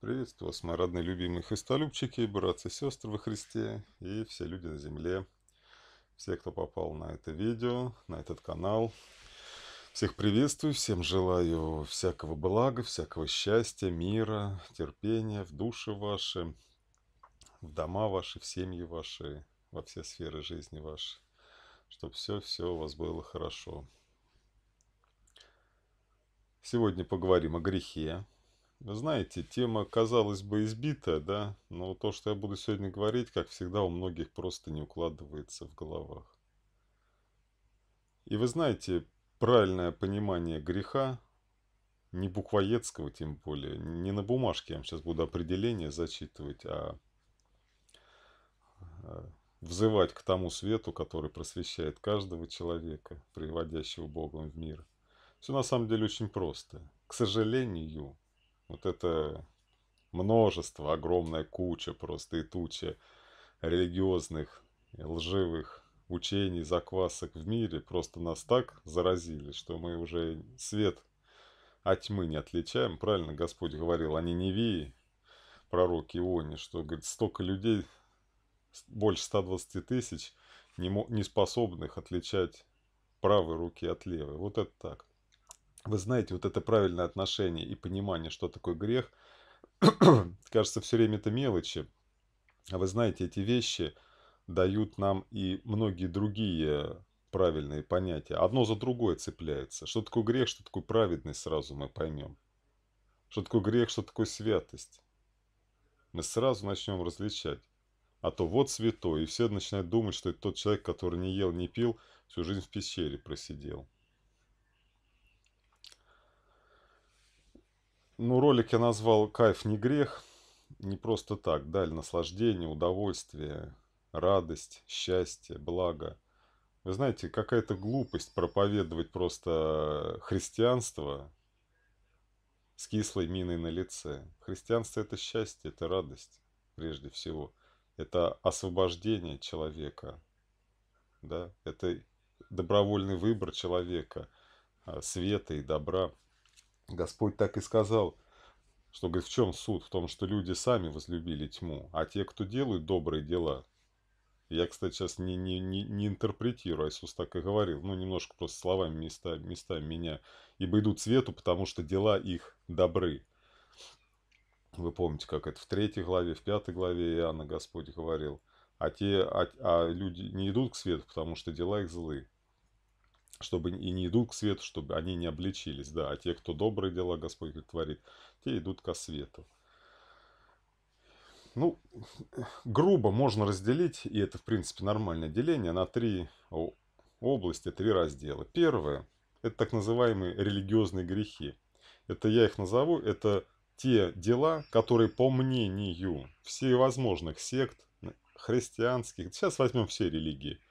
Приветствую вас, мои родные, любимые христолюбчики, братцы и сестры во Христе и все люди на земле. Все, кто попал на это видео, на этот канал. Всех приветствую, всем желаю всякого блага, всякого счастья, мира, терпения в души ваши, в дома ваши, в семьи ваши, во все сферы жизни ваши. Чтобы все-все у вас было хорошо. Сегодня поговорим о грехе, вы Знаете, тема, казалось бы, избитая, да, но то, что я буду сегодня говорить, как всегда, у многих просто не укладывается в головах. И вы знаете, правильное понимание греха, не буквоедского тем более, не на бумажке, я вам сейчас буду определение зачитывать, а, а взывать к тому свету, который просвещает каждого человека, приводящего Богом в мир. Все на самом деле очень просто. К сожалению, вот это множество, огромная куча просто и туча религиозных лживых учений, заквасок в мире просто нас так заразили, что мы уже свет от тьмы не отличаем. Правильно Господь говорил о «А Ниневии, пророк Ионе, что, говорит, столько людей, больше 120 тысяч, не, не способных отличать правой руки от левой. Вот это так вы знаете, вот это правильное отношение и понимание, что такое грех, кажется, все время это мелочи. А вы знаете, эти вещи дают нам и многие другие правильные понятия. Одно за другое цепляется. Что такое грех, что такое праведность, сразу мы поймем. Что такое грех, что такое святость. Мы сразу начнем различать. А то вот святой, и все начинают думать, что это тот человек, который не ел, не пил, всю жизнь в пещере просидел. Ну, ролик я назвал «Кайф не грех». Не просто так. Даль наслаждение, удовольствие, радость, счастье, благо. Вы знаете, какая-то глупость проповедовать просто христианство с кислой миной на лице. Христианство – это счастье, это радость, прежде всего. Это освобождение человека, да? это добровольный выбор человека а, света и добра. Господь так и сказал, что говорит, в чем суд? В том, что люди сами возлюбили тьму, а те, кто делают добрые дела, я, кстати, сейчас не, не, не, не интерпретирую, а Иисус так и говорил, ну, немножко просто словами места, места меня, ибо идут свету, потому что дела их добры. Вы помните, как это в третьей главе, в пятой главе Иоанна Господь говорил, а, те, а, а люди не идут к свету, потому что дела их злы чтобы и не идут к свету, чтобы они не обличились. Да, а те, кто добрые дела Господь творит, те идут ко свету. Ну, грубо можно разделить, и это, в принципе, нормальное деление, на три области, три раздела. Первое – это так называемые религиозные грехи. Это я их назову, это те дела, которые, по мнению всевозможных сект, христианских, сейчас возьмем все религии –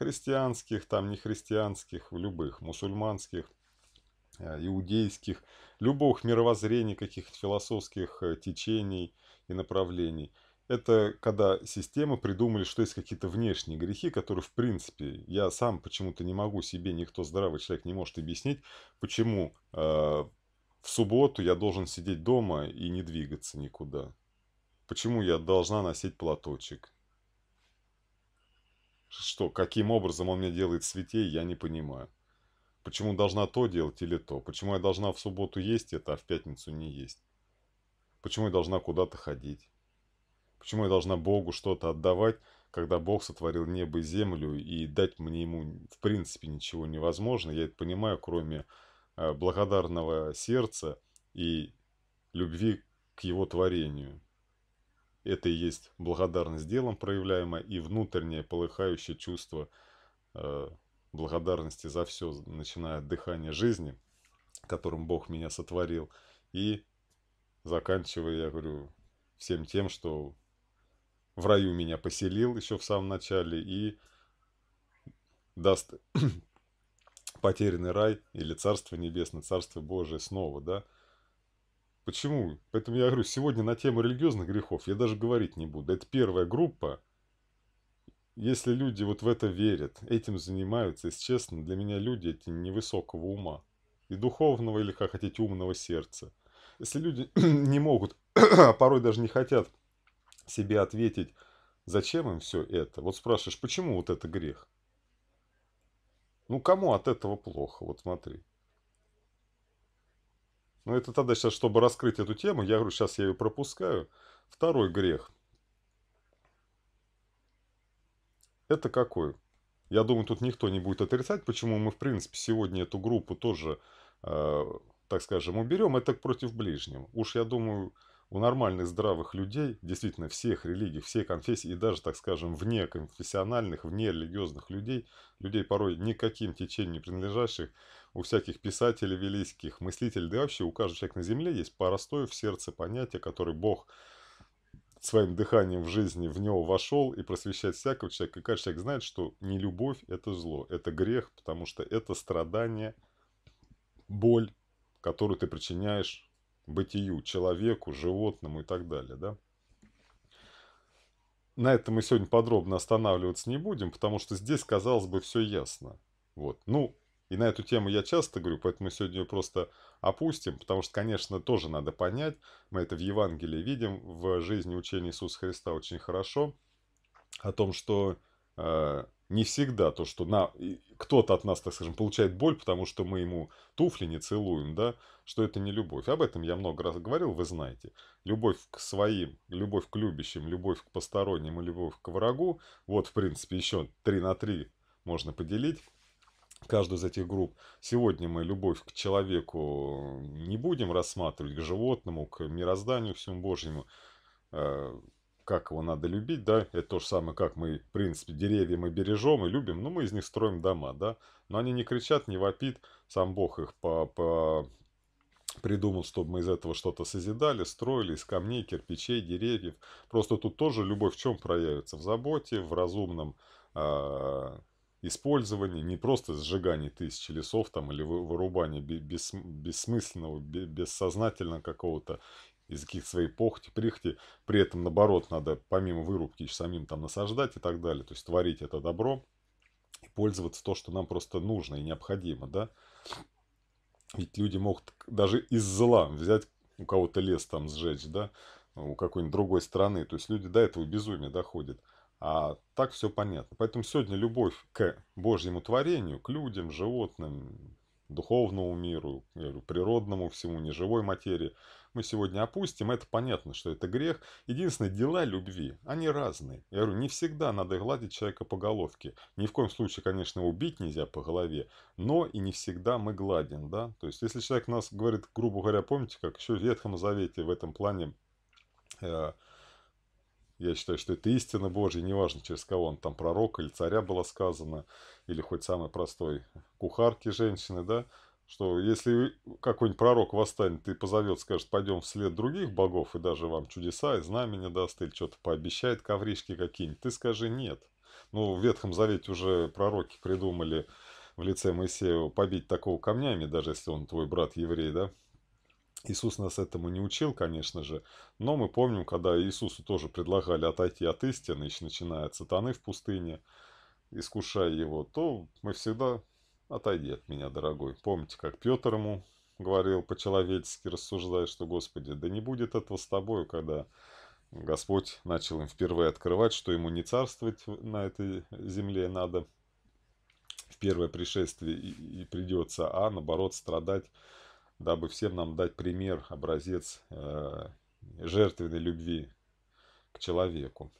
христианских, там не христианских, в любых, мусульманских, э, иудейских, любых мировоззрений, каких-то философских э, течений и направлений. Это когда системы придумали, что есть какие-то внешние грехи, которые, в принципе, я сам почему-то не могу себе, никто здравый человек не может объяснить, почему э, в субботу я должен сидеть дома и не двигаться никуда. Почему я должна носить платочек? Что, каким образом он мне делает святей, я не понимаю. Почему должна то делать или то? Почему я должна в субботу есть это, а в пятницу не есть? Почему я должна куда-то ходить? Почему я должна Богу что-то отдавать, когда Бог сотворил небо и землю, и дать мне ему в принципе ничего невозможно? Я это понимаю, кроме э, благодарного сердца и любви к его творению. Это и есть благодарность делом проявляемая и внутреннее полыхающее чувство э, благодарности за все, начиная от дыхания жизни, которым Бог меня сотворил, и заканчивая, я говорю, всем тем, что в раю меня поселил еще в самом начале и даст потерянный рай или Царство Небесное, Царство Божие снова, да, Почему? Поэтому я говорю, сегодня на тему религиозных грехов я даже говорить не буду. Это первая группа. Если люди вот в это верят, этим занимаются, если честно, для меня люди эти невысокого ума. И духовного, или, как хотите, умного сердца. Если люди не могут, а порой даже не хотят себе ответить, зачем им все это, вот спрашиваешь, почему вот это грех? Ну, кому от этого плохо? Вот смотри. Но ну, это тогда сейчас, чтобы раскрыть эту тему, я говорю, сейчас я ее пропускаю. Второй грех. Это какой? Я думаю, тут никто не будет отрицать, почему мы, в принципе, сегодня эту группу тоже, э, так скажем, уберем. Это против ближнего. Уж, я думаю, у нормальных здравых людей, действительно, всех религий, всей конфессий и даже, так скажем, вне конфессиональных, вне религиозных людей, людей порой никаким течением не принадлежащих, у всяких писателей великих, мыслителей, да вообще у каждого человека на земле есть простое в сердце понятие, которое Бог своим дыханием в жизни в него вошел и просвещает всякого человека. И каждый человек знает, что не любовь – это зло, это грех, потому что это страдание, боль, которую ты причиняешь бытию, человеку, животному и так далее. Да? На этом мы сегодня подробно останавливаться не будем, потому что здесь, казалось бы, все ясно. Вот. Ну, и на эту тему я часто говорю, поэтому сегодня ее просто опустим, потому что, конечно, тоже надо понять, мы это в Евангелии видим, в жизни учения Иисуса Христа очень хорошо, о том, что э, не всегда то, что на, кто-то от нас, так скажем, получает боль, потому что мы ему туфли не целуем, да, что это не любовь. Об этом я много раз говорил, вы знаете. Любовь к своим, любовь к любящим, любовь к посторонним и любовь к врагу. Вот, в принципе, еще три на три можно поделить каждую из этих групп. Сегодня мы любовь к человеку не будем рассматривать, к животному, к мирозданию, всему Божьему. Э, как его надо любить, да, это то же самое, как мы, в принципе, деревья мы бережем и любим, но мы из них строим дома, да. Но они не кричат, не вопит, сам Бог их по, по... придумал, чтобы мы из этого что-то созидали, строили из камней, кирпичей, деревьев. Просто тут тоже любовь в чем проявится? В заботе, в разумном э, использование, не просто сжигание тысячи лесов там, или вырубание бес, бессмысленного, бессознательно какого-то из каких-то своей похоти, прихоти. При этом, наоборот, надо помимо вырубки еще самим там насаждать и так далее. То есть творить это добро и пользоваться то, что нам просто нужно и необходимо, да. Ведь люди могут даже из зла взять у кого-то лес там сжечь, да, у какой-нибудь другой страны. То есть люди до этого безумия доходят. А так все понятно. Поэтому сегодня любовь к Божьему творению, к людям, животным, духовному миру, природному всему, неживой материи, мы сегодня опустим. Это понятно, что это грех. Единственное, дела любви, они разные. Я говорю, не всегда надо гладить человека по головке. Ни в коем случае, конечно, убить нельзя по голове, но и не всегда мы гладим, да. То есть, если человек нас говорит, грубо говоря, помните, как еще в Ветхом Завете в этом плане э, я считаю, что это истина Божья, неважно, через кого он там, пророк или царя было сказано, или хоть самый простой кухарки женщины, да, что если какой-нибудь пророк восстанет и позовет, скажет, пойдем вслед других богов, и даже вам чудеса и знамения даст, или что-то пообещает, ковришки какие-нибудь, ты скажи нет. Ну, в Ветхом Завете уже пророки придумали в лице Моисея побить такого камнями, даже если он твой брат еврей, да, Иисус нас этому не учил, конечно же, но мы помним, когда Иисусу тоже предлагали отойти от истины, еще начиная от сатаны в пустыне, искушая его, то мы всегда отойди от меня, дорогой. Помните, как Петр ему говорил по-человечески, рассуждая, что, Господи, да не будет этого с тобою, когда Господь начал им впервые открывать, что ему не царствовать на этой земле надо в первое пришествие и, и придется, а наоборот страдать дабы всем нам дать пример, образец э, жертвенной любви к человеку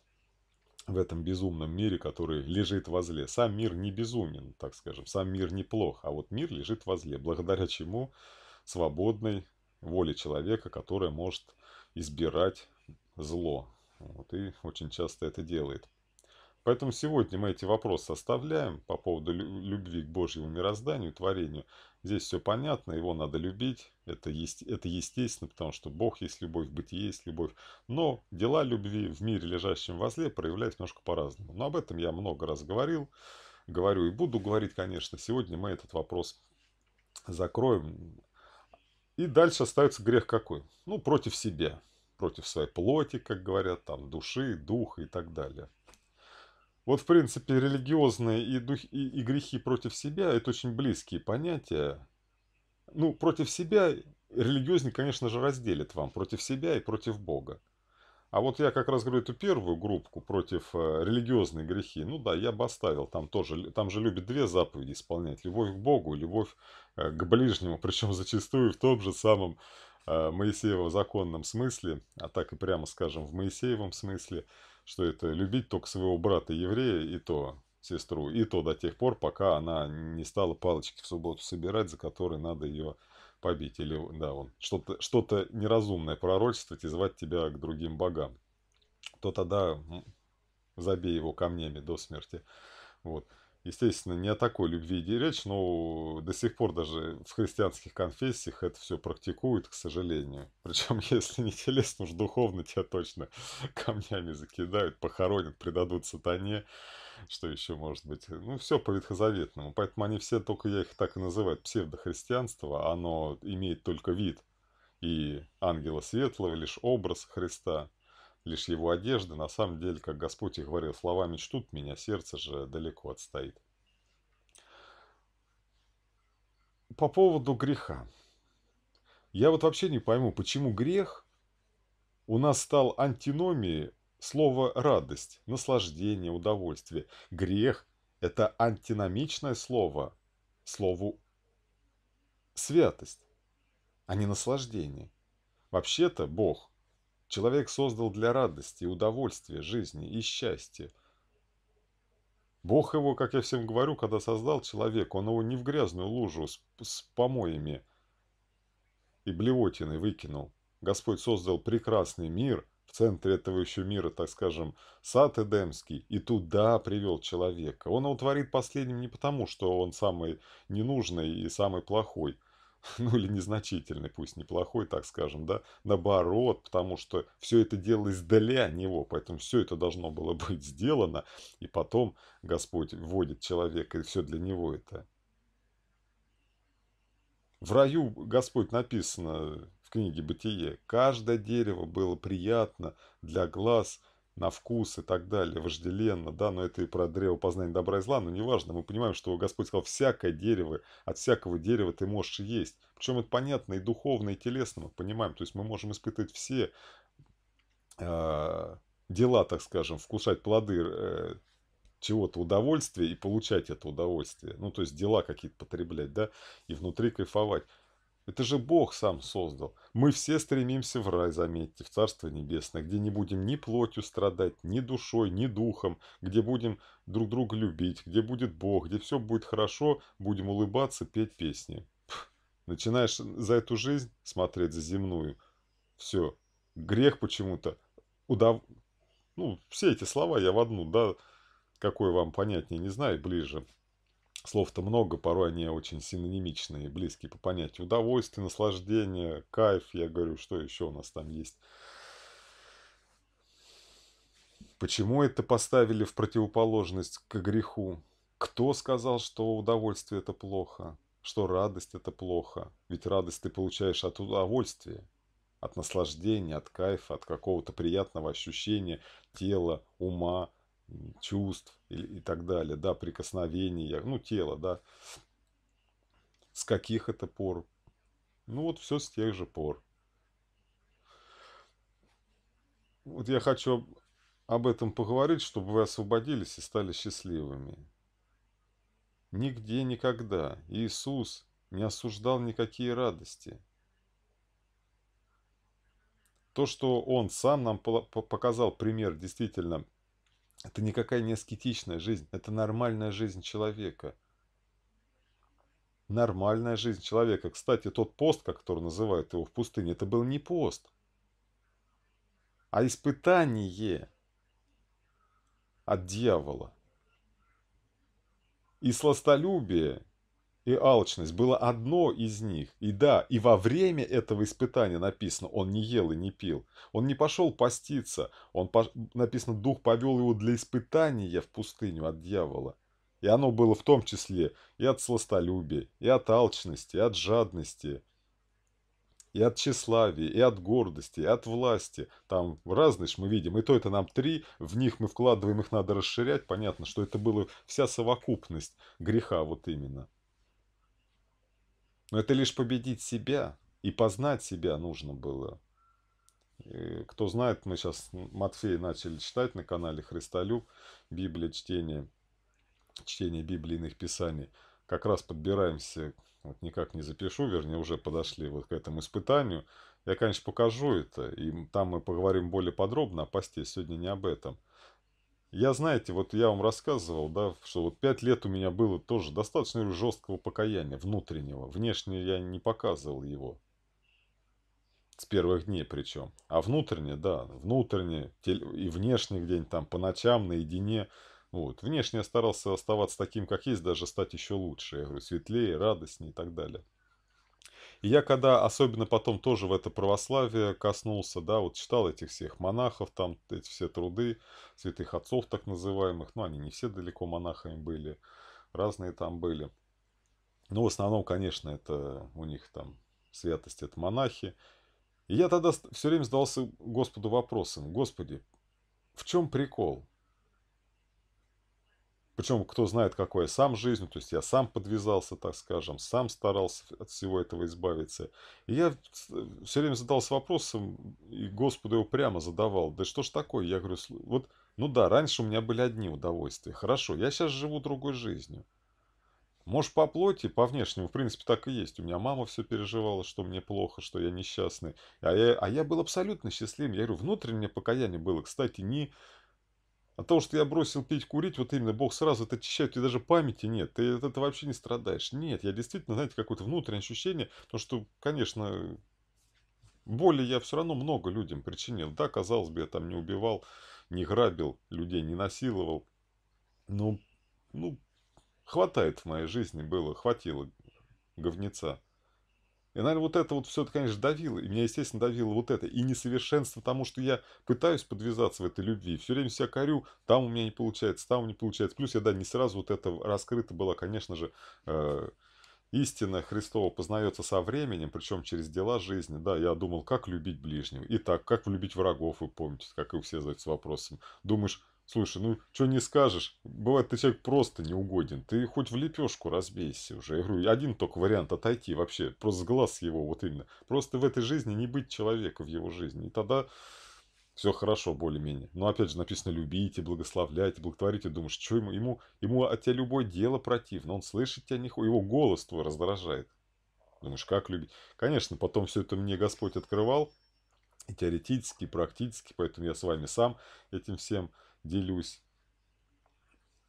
в этом безумном мире, который лежит возле. Сам мир не безумен, так скажем, сам мир неплох, а вот мир лежит возле, благодаря чему свободной воле человека, которая может избирать зло. Вот, и очень часто это делает. Поэтому сегодня мы эти вопросы оставляем по поводу любви к Божьему мирозданию, творению. Здесь все понятно, его надо любить, это, есть, это естественно, потому что Бог есть любовь, бытие есть любовь. Но дела любви в мире, лежащем возле, проявляются немножко по-разному. Но об этом я много раз говорил, говорю и буду говорить, конечно. Сегодня мы этот вопрос закроем. И дальше остается грех какой? Ну, против себя, против своей плоти, как говорят, там, души, духа и так далее. Вот, в принципе, религиозные и, дух, и, и грехи против себя – это очень близкие понятия. Ну, против себя религиозник, конечно же, разделит вам. Против себя и против Бога. А вот я как раз говорю эту первую группу против э, религиозной грехи. Ну да, я бы оставил. Там, тоже, там же любят две заповеди исполнять. Любовь к Богу и любовь э, к ближнему. Причем зачастую в том же самом Моисеева э, в законном смысле, а так и прямо скажем в Моисеевом смысле, что это любить только своего брата еврея и то сестру, и то до тех пор, пока она не стала палочки в субботу собирать, за которые надо ее побить. Или, да, он что, -то, что -то неразумное пророчествовать и звать тебя к другим богам. То тогда забей его камнями до смерти. Вот. Естественно, не о такой любви идет речь, но до сих пор даже в христианских конфессиях это все практикуют, к сожалению. Причем, если не телесно, уж духовно тебя точно камнями закидают, похоронят, предадут сатане. Что еще может быть? Ну, все по ветхозаветному. Поэтому они все, только я их так и называю, псевдохристианство, оно имеет только вид. И ангела светлого лишь образ Христа – Лишь его одежды, на самом деле, как Господь и говорил, словами чтут меня, сердце же далеко отстоит. По поводу греха. Я вот вообще не пойму, почему грех у нас стал антиномией слова «радость», «наслаждение», «удовольствие». Грех – это антиномичное слово слову «святость», а не «наслаждение». Вообще-то Бог Человек создал для радости, удовольствия, жизни и счастья. Бог его, как я всем говорю, когда создал человека, он его не в грязную лужу с, с помоями и блевотиной выкинул. Господь создал прекрасный мир, в центре этого еще мира, так скажем, сад Эдемский, и туда привел человека. Он его творит последним не потому, что он самый ненужный и самый плохой – ну или незначительный, пусть неплохой, так скажем, да, наоборот, потому что все это делалось для него, поэтому все это должно было быть сделано, и потом Господь вводит человека, и все для него это. В раю Господь написано в книге Бытие, каждое дерево было приятно для глаз, на вкус и так далее, вожделенно, да, но это и про древо познания добра и зла, но неважно, мы понимаем, что Господь сказал, всякое дерево, от всякого дерева ты можешь есть. Причем это понятно и духовно, и телесно, мы понимаем, то есть мы можем испытывать все э, дела, так скажем, вкушать плоды э, чего-то удовольствия и получать это удовольствие, ну, то есть дела какие-то потреблять, да, и внутри кайфовать. Это же Бог сам создал. Мы все стремимся в рай, заметьте, в Царство Небесное, где не будем ни плотью страдать, ни душой, ни духом, где будем друг друга любить, где будет Бог, где все будет хорошо, будем улыбаться, петь песни. Пфф, начинаешь за эту жизнь смотреть, за земную, все, грех почему-то, удав... Ну, все эти слова я в одну, да, какой вам понятнее, не знаю, ближе. Слов-то много, порой они очень синонимичные, близкие по понятию. Удовольствие, наслаждение, кайф. Я говорю, что еще у нас там есть. Почему это поставили в противоположность к греху? Кто сказал, что удовольствие это плохо? Что радость это плохо? Ведь радость ты получаешь от удовольствия, от наслаждения, от кайфа, от какого-то приятного ощущения тела, ума, чувств и, и так далее, да, прикосновения, ну, тело, да. С каких это пор? Ну, вот все с тех же пор. Вот я хочу об этом поговорить, чтобы вы освободились и стали счастливыми. Нигде никогда Иисус не осуждал никакие радости. То, что Он сам нам показал пример действительно – это никакая не аскетичная жизнь, это нормальная жизнь человека. Нормальная жизнь человека. Кстати, тот пост, как который называют его в пустыне, это был не пост, а испытание от дьявола. И сластолюбие, и алчность было одно из них. И да, и во время этого испытания написано, он не ел и не пил. Он не пошел поститься. Он, пош... написано, дух повел его для испытания в пустыню от дьявола. И оно было в том числе и от сластолюбия, и от алчности, и от жадности, и от тщеславия, и от гордости, и от власти. Там разные ж мы видим. И то это нам три, в них мы вкладываем, их надо расширять. Понятно, что это была вся совокупность греха вот именно. Но это лишь победить себя и познать себя нужно было. И кто знает, мы сейчас Матфея начали читать на канале Христолюб, Библия чтение, чтение Библийных писаний. Как раз подбираемся, вот никак не запишу, вернее, уже подошли вот к этому испытанию. Я, конечно, покажу это, и там мы поговорим более подробно о посте, сегодня не об этом – я, знаете, вот я вам рассказывал, да, что вот пять лет у меня было тоже достаточно жесткого покаяния, внутреннего. Внешне я не показывал его. С первых дней причем. А внутренне, да, внутренне и внешне где-нибудь там по ночам, наедине. Вот. Внешне я старался оставаться таким, как есть, даже стать еще лучше. Я говорю, светлее, радостнее и так далее я когда, особенно потом тоже в это православие коснулся, да, вот читал этих всех монахов, там эти все труды, святых отцов так называемых, ну, они не все далеко монахами были, разные там были. Ну, в основном, конечно, это у них там святость, это монахи. И я тогда все время задавался Господу вопросом, Господи, в чем прикол? Причем, кто знает, какая сам жизнь, то есть я сам подвязался, так скажем, сам старался от всего этого избавиться. И я э, все время задался вопросом, и Господу его прямо задавал, да что ж такое? Я говорю, вот, ну да, раньше у меня были одни удовольствия, хорошо, я сейчас живу другой жизнью. Может, по плоти, по внешнему, в принципе, так и есть. У меня мама все переживала, что мне плохо, что я несчастный. А я, а я был абсолютно счастлив. Я говорю, внутреннее покаяние было, кстати, не от того, что я бросил пить курить, вот именно, Бог сразу это очищает, у тебя даже памяти нет, ты от этого вообще не страдаешь. Нет, я действительно, знаете, какое-то внутреннее ощущение, то что, конечно, боли я все равно много людям причинил. Да, казалось бы, я там не убивал, не грабил людей, не насиловал. Но, ну, хватает в моей жизни было, хватило говнеца. И, наверное, вот это вот все это, конечно, давило. И меня, естественно, давило вот это. И несовершенство тому, что я пытаюсь подвязаться в этой любви. Все время себя корю, там у меня не получается, там не получается. Плюс я, да, не сразу вот это раскрыто было, конечно же, э, истина Христова познается со временем, причем через дела жизни. Да, я думал, как любить ближнего. И так, как влюбить врагов, вы помните, как и все задаются вопросом. Думаешь, Слушай, ну что не скажешь, бывает ты человек просто неугоден, ты хоть в лепешку разбейся уже. Я говорю, один только вариант отойти вообще, просто с глаз его вот именно. Просто в этой жизни не быть человеком в его жизни, и тогда все хорошо более-менее. Но опять же написано «любите, благословляйте, благотворите». Думаешь, что ему, ему, ему от тебя любое дело противно, он слышит тебя, нихуя, его голос твой раздражает. Думаешь, как любить? Конечно, потом все это мне Господь открывал, и теоретически, и практически, поэтому я с вами сам этим всем делюсь,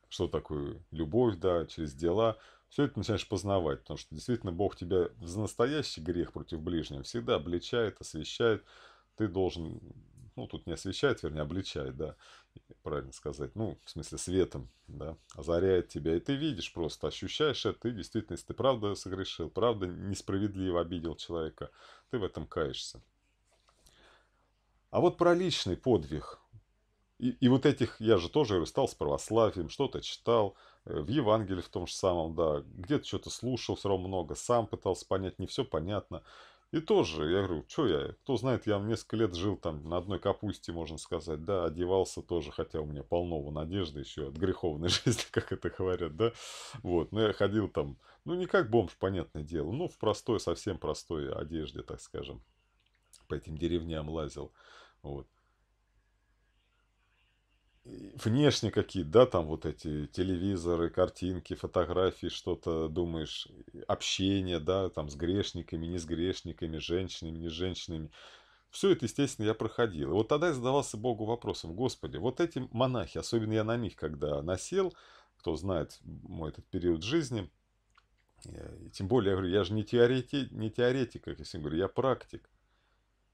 что такое любовь, да, через дела. Все это начинаешь познавать, потому что действительно Бог тебя за настоящий грех против ближнего всегда обличает, освещает. Ты должен, ну, тут не освещает, вернее, обличает, да, правильно сказать. Ну, в смысле, светом, да, озаряет тебя. И ты видишь просто, ощущаешь это, ты действительно, если ты правда согрешил, правда несправедливо обидел человека, ты в этом каешься. А вот про личный подвиг и, и вот этих, я же тоже говорю, стал с православием, что-то читал, э, в Евангелии в том же самом, да, где-то что-то слушал, все равно много, сам пытался понять, не все понятно. И тоже, я говорю, что я, кто знает, я несколько лет жил там на одной капусте, можно сказать, да, одевался тоже, хотя у меня полного надежды еще от греховной жизни, как это говорят, да, вот, но я ходил там, ну, не как бомж, понятное дело, ну, в простой, совсем простой одежде, так скажем, по этим деревням лазил, вот внешне какие, да, там вот эти телевизоры, картинки, фотографии, что-то думаешь, общение, да, там с грешниками, не с грешниками, женщинами, не с женщинами. Все это, естественно, я проходил. И вот тогда я задавался Богу вопросом, Господи, вот эти монахи, особенно я на них, когда насел, кто знает мой этот период жизни, я, э, тем более, я говорю, я же не теоретик, не теоретик как я всегда говорю, я практик.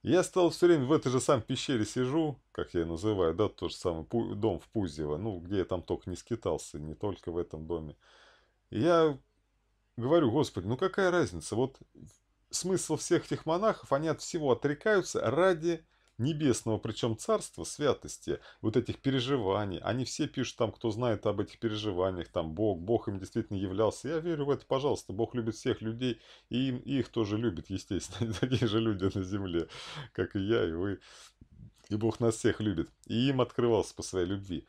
Я стал все время в этой же самой пещере сижу, как я ее называю, да, тот же самый дом в Пузево, ну, где я там только не скитался, не только в этом доме. я говорю, господи, ну какая разница, вот смысл всех этих монахов, они от всего отрекаются ради небесного, причем царства, святости, вот этих переживаний. Они все пишут там, кто знает об этих переживаниях, там Бог, Бог им действительно являлся. Я верю в это, пожалуйста, Бог любит всех людей, и, им, их тоже любит, естественно, такие же люди на земле, как и я, и вы. И Бог нас всех любит, и им открывался по своей любви.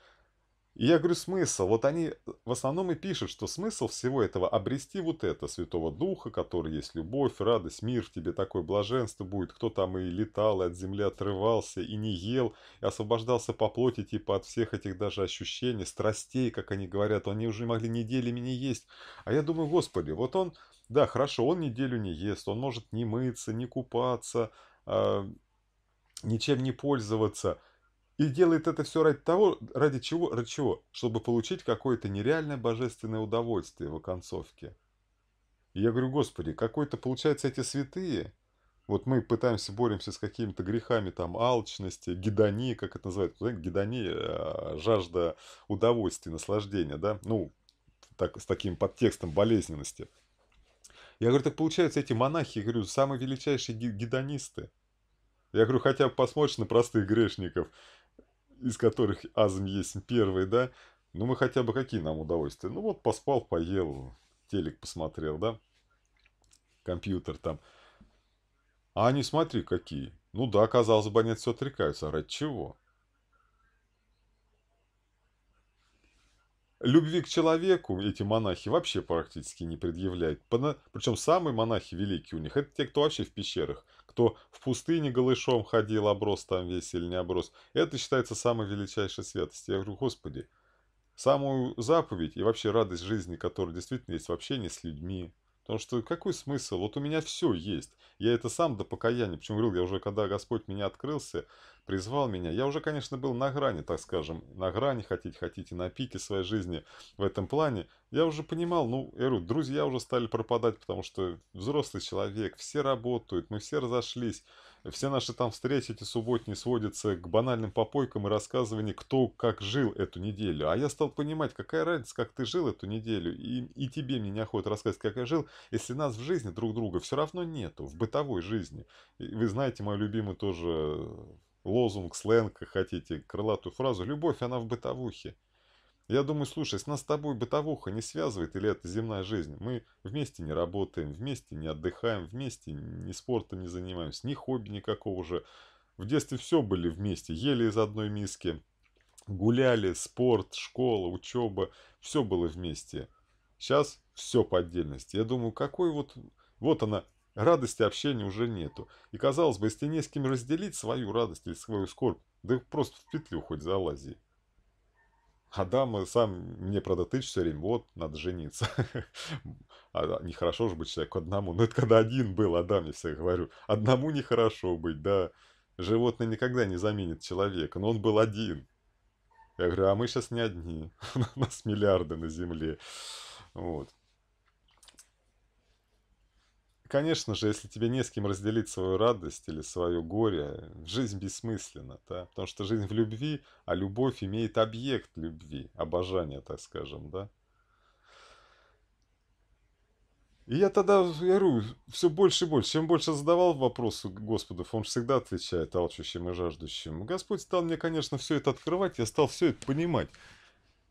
И я говорю, смысл? Вот они э, в основном и пишут, что смысл всего этого – обрести вот это, Святого Духа, который есть любовь, радость, мир, в тебе такое блаженство будет, кто там и летал, и от земли отрывался, и не ел, и освобождался по плоти, типа, от всех этих даже ощущений, страстей, как они говорят, они уже могли неделями не есть. А я думаю, Господи, вот он, да, хорошо, он неделю не ест, он может не мыться, не купаться, э, ничем не пользоваться – и делает это все ради того, ради чего, ради чего? Чтобы получить какое-то нереальное божественное удовольствие в оконцовке. И я говорю, господи, какой-то, получается, эти святые, вот мы пытаемся, боремся с какими-то грехами, там, алчности, гедонии, как это называется, гедонии, а, жажда удовольствия, наслаждения, да, ну, так, с таким подтекстом болезненности. Я говорю, так получается, эти монахи, говорю, самые величайшие гедонисты. Я говорю, хотя бы посмотришь на простых грешников, из которых азм есть первый, да, ну мы хотя бы какие нам удовольствия. Ну вот поспал, поел, телек посмотрел, да, компьютер там. А они, смотри, какие. Ну да, казалось бы, они все отрекаются. А ради чего? Любви к человеку эти монахи вообще практически не предъявляют. Причем самые монахи великие у них, это те, кто вообще в пещерах, кто в пустыне голышом ходил, оброс там весь или не оброс. Это считается самой величайшей святостью. Я говорю, Господи, самую заповедь и вообще радость жизни, которая действительно есть в общении с людьми, Потому что какой смысл? Вот у меня все есть. Я это сам до покаяния. Почему говорил, я уже когда Господь меня открылся, призвал меня. Я уже, конечно, был на грани, так скажем. На грани, хотите, хотите, на пике своей жизни в этом плане. Я уже понимал, ну, я говорю, друзья уже стали пропадать, потому что взрослый человек, все работают, мы все разошлись. Все наши там встречи эти субботние сводятся к банальным попойкам и рассказыванию, кто как жил эту неделю. А я стал понимать, какая разница, как ты жил эту неделю. И, и тебе мне неохота рассказывать, как я жил, если нас в жизни друг друга все равно нету, в бытовой жизни. И вы знаете мой любимый тоже э, лозунг, сленг, хотите, крылатую фразу. Любовь, она в бытовухе. Я думаю, слушай, с нас с тобой бытовуха не связывает или это земная жизнь? Мы вместе не работаем, вместе не отдыхаем, вместе ни спортом не занимаемся, ни хобби никакого же. В детстве все были вместе, ели из одной миски, гуляли, спорт, школа, учеба, все было вместе. Сейчас все по отдельности. Я думаю, какой вот... Вот она, радости общения уже нету. И казалось бы, если не с кем разделить свою радость или свою скорбь, да просто в петлю хоть залази. Адам сам мне, правда, тыч все время, вот, надо жениться. А, а нехорошо же быть человеку одному. Но ну, это когда один был, Адам, я всегда говорю. Одному нехорошо быть, да. Животное никогда не заменит человека, но он был один. Я говорю, а мы сейчас не одни, у нас миллиарды на земле. Вот. Конечно же, если тебе не с кем разделить свою радость или свое горе, жизнь бессмысленна, да? потому что жизнь в любви, а любовь имеет объект любви, обожание, так скажем, да. И я тогда, я говорю, все больше и больше. Чем больше задавал вопросы Господу, он всегда отвечает алчущим и жаждущим. Господь стал мне, конечно, все это открывать, я стал все это понимать.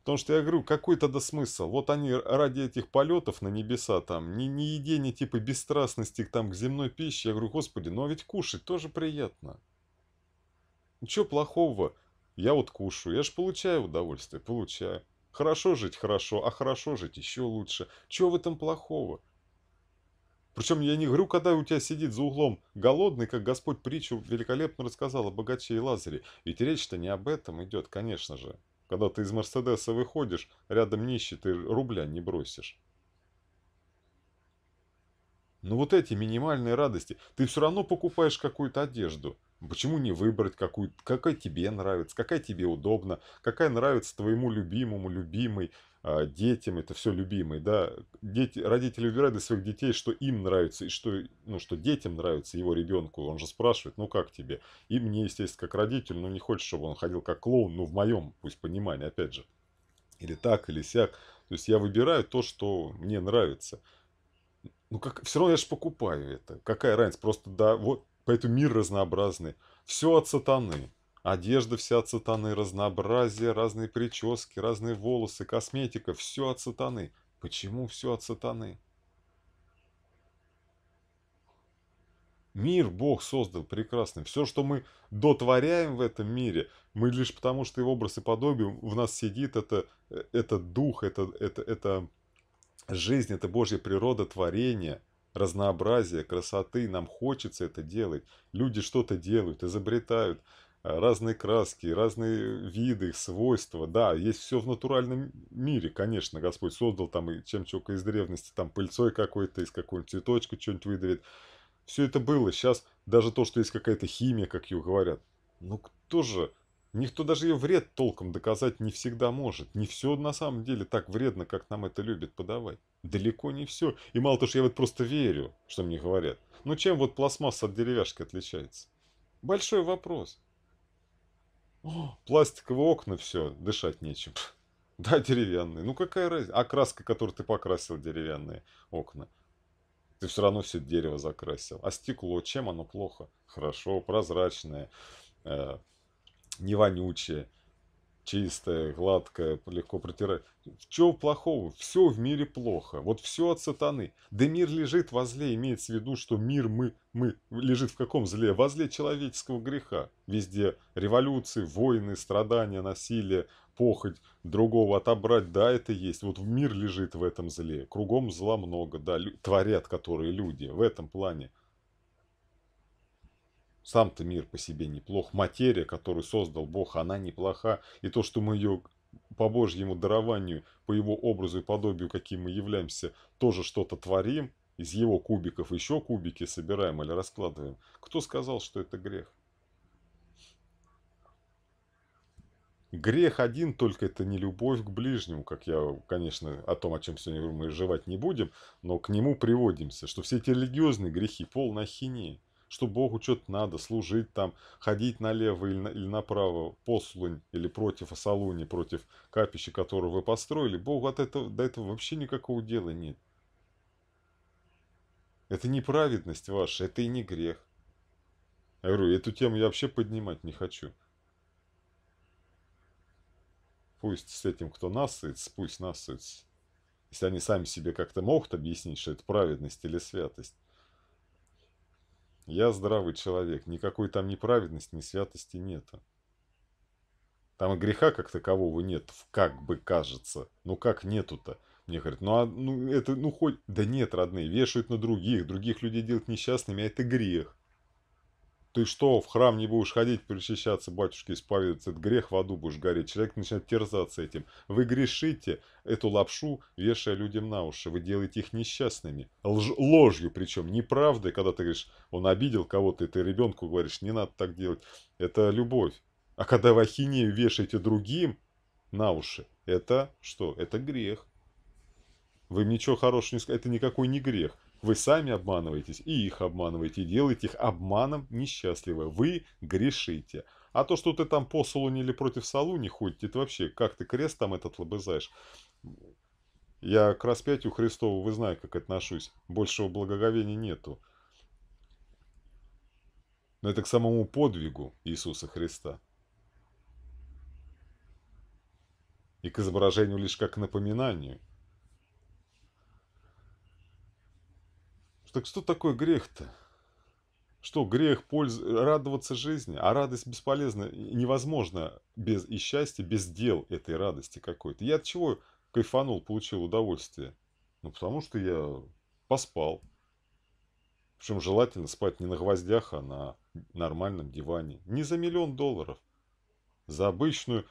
Потому что я говорю, какой тогда смысл? Вот они ради этих полетов на небеса, там, ни, ни едения типа бесстрастности там, к земной пище. Я говорю, господи, ну а ведь кушать тоже приятно. Ничего плохого. Я вот кушаю, я же получаю удовольствие, получаю. Хорошо жить хорошо, а хорошо жить еще лучше. Чего в этом плохого? Причем я не говорю, когда у тебя сидит за углом голодный, как Господь притчу великолепно рассказал о богаче и Лазаре. Ведь речь-то не об этом идет, конечно же. Когда ты из Мерседеса выходишь, рядом нищий ты рубля не бросишь. Но ну, вот эти минимальные радости, ты все равно покупаешь какую-то одежду. Почему не выбрать какую какая тебе нравится, какая тебе удобна, какая нравится твоему любимому, любимой, а, детям, это все любимые, да. Дети, родители выбирают для своих детей, что им нравится, и что, ну, что детям нравится, его ребенку. Он же спрашивает, ну как тебе? И мне, естественно, как родитель, ну не хочется, чтобы он ходил как клоун, ну в моем, пусть понимании, опять же. Или так, или сяк. То есть я выбираю то, что мне нравится. Ну как, все равно я же покупаю это. Какая разница? Просто да, вот, поэтому мир разнообразный. Все от сатаны. Одежда вся от сатаны, разнообразие, разные прически, разные волосы, косметика – все от сатаны. Почему все от сатаны? Мир Бог создал прекрасным. Все, что мы дотворяем в этом мире, мы лишь потому, что его образ и подобие в нас сидит, это, э, это дух, это, это, это жизнь, это Божья природа, творение, разнообразие, красоты. Нам хочется это делать. Люди что-то делают, изобретают, разные краски, разные виды, свойства. Да, есть все в натуральном мире, конечно, Господь создал там и чем чего из древности, там пыльцой какой-то, из какой нибудь цветочка что-нибудь выдавит. Все это было. Сейчас даже то, что есть какая-то химия, как ее говорят. Ну кто же? Никто даже ее вред толком доказать не всегда может. Не все на самом деле так вредно, как нам это любят подавать. Далеко не все. И мало того, что я вот просто верю, что мне говорят. Ну чем вот пластмасса от деревяшки отличается? Большой вопрос пластиковые окна, все, дышать нечем. Да, деревянные. Ну какая разница? А краска, которую ты покрасил, деревянные окна. Ты все равно все дерево закрасил. А стекло, чем оно плохо? Хорошо, прозрачное, э, не вонючее чистая, гладкая, легко протирать. В плохого? Все в мире плохо. Вот все от сатаны. Да мир лежит во зле, имеется в виду, что мир мы, мы лежит в каком зле? Во зле человеческого греха. Везде революции, войны, страдания, насилие, похоть, другого отобрать, да, это есть. Вот мир лежит в этом зле. Кругом зла много, да, творят которые люди в этом плане. Сам-то мир по себе неплох. Материя, которую создал Бог, она неплоха. И то, что мы ее по Божьему дарованию, по его образу и подобию, каким мы являемся, тоже что-то творим, из его кубиков еще кубики собираем или раскладываем. Кто сказал, что это грех? Грех один, только это не любовь к ближнему, как я, конечно, о том, о чем сегодня мы жевать не будем, но к нему приводимся, что все эти религиозные грехи, полная хинея что Богу что-то надо, служить там, ходить налево или, на, или направо, послунь или против осолуни, против капища, которое вы построили, Богу от этого, до этого вообще никакого дела нет. Это не праведность ваша, это и не грех. Я говорю, эту тему я вообще поднимать не хочу. Пусть с этим, кто насытся, пусть насытся. Если они сами себе как-то могут объяснить, что это праведность или святость. Я здравый человек, никакой там неправедности, ни святости нету. Там и греха как такового нет, как бы кажется. Ну как нету-то? Мне говорят, ну, а, ну это, ну хоть... Да нет, родные, вешают на других, других людей делать несчастными, а это грех ты что, в храм не будешь ходить, причащаться, батюшки исповедоваться, это грех в аду будешь гореть. Человек начинает терзаться этим. Вы грешите эту лапшу, вешая людям на уши. Вы делаете их несчастными. Лж ложью причем, неправдой, когда ты говоришь, он обидел кого-то, и ты ребенку говоришь, не надо так делать. Это любовь. А когда вы ахинею вешаете другим на уши, это что? Это грех. Вы ничего хорошего не скажете. Это никакой не грех. Вы сами обманываетесь и их обманываете, делаете их обманом несчастливы. Вы грешите. А то, что ты там по салуне или против салуни ходите, это вообще, как ты крест там этот лобызаешь? Я к распятию Христову, вы знаете, как отношусь. Большего благоговения нету. Но это к самому подвигу Иисуса Христа. И к изображению лишь как к напоминанию. Так что такое грех-то? Что грех польз... радоваться жизни, а радость бесполезна, невозможно без и счастья, без дел этой радости какой-то. Я от чего кайфанул, получил удовольствие? Ну, потому что я поспал. Причем желательно спать не на гвоздях, а на нормальном диване. Не за миллион долларов. За обычную...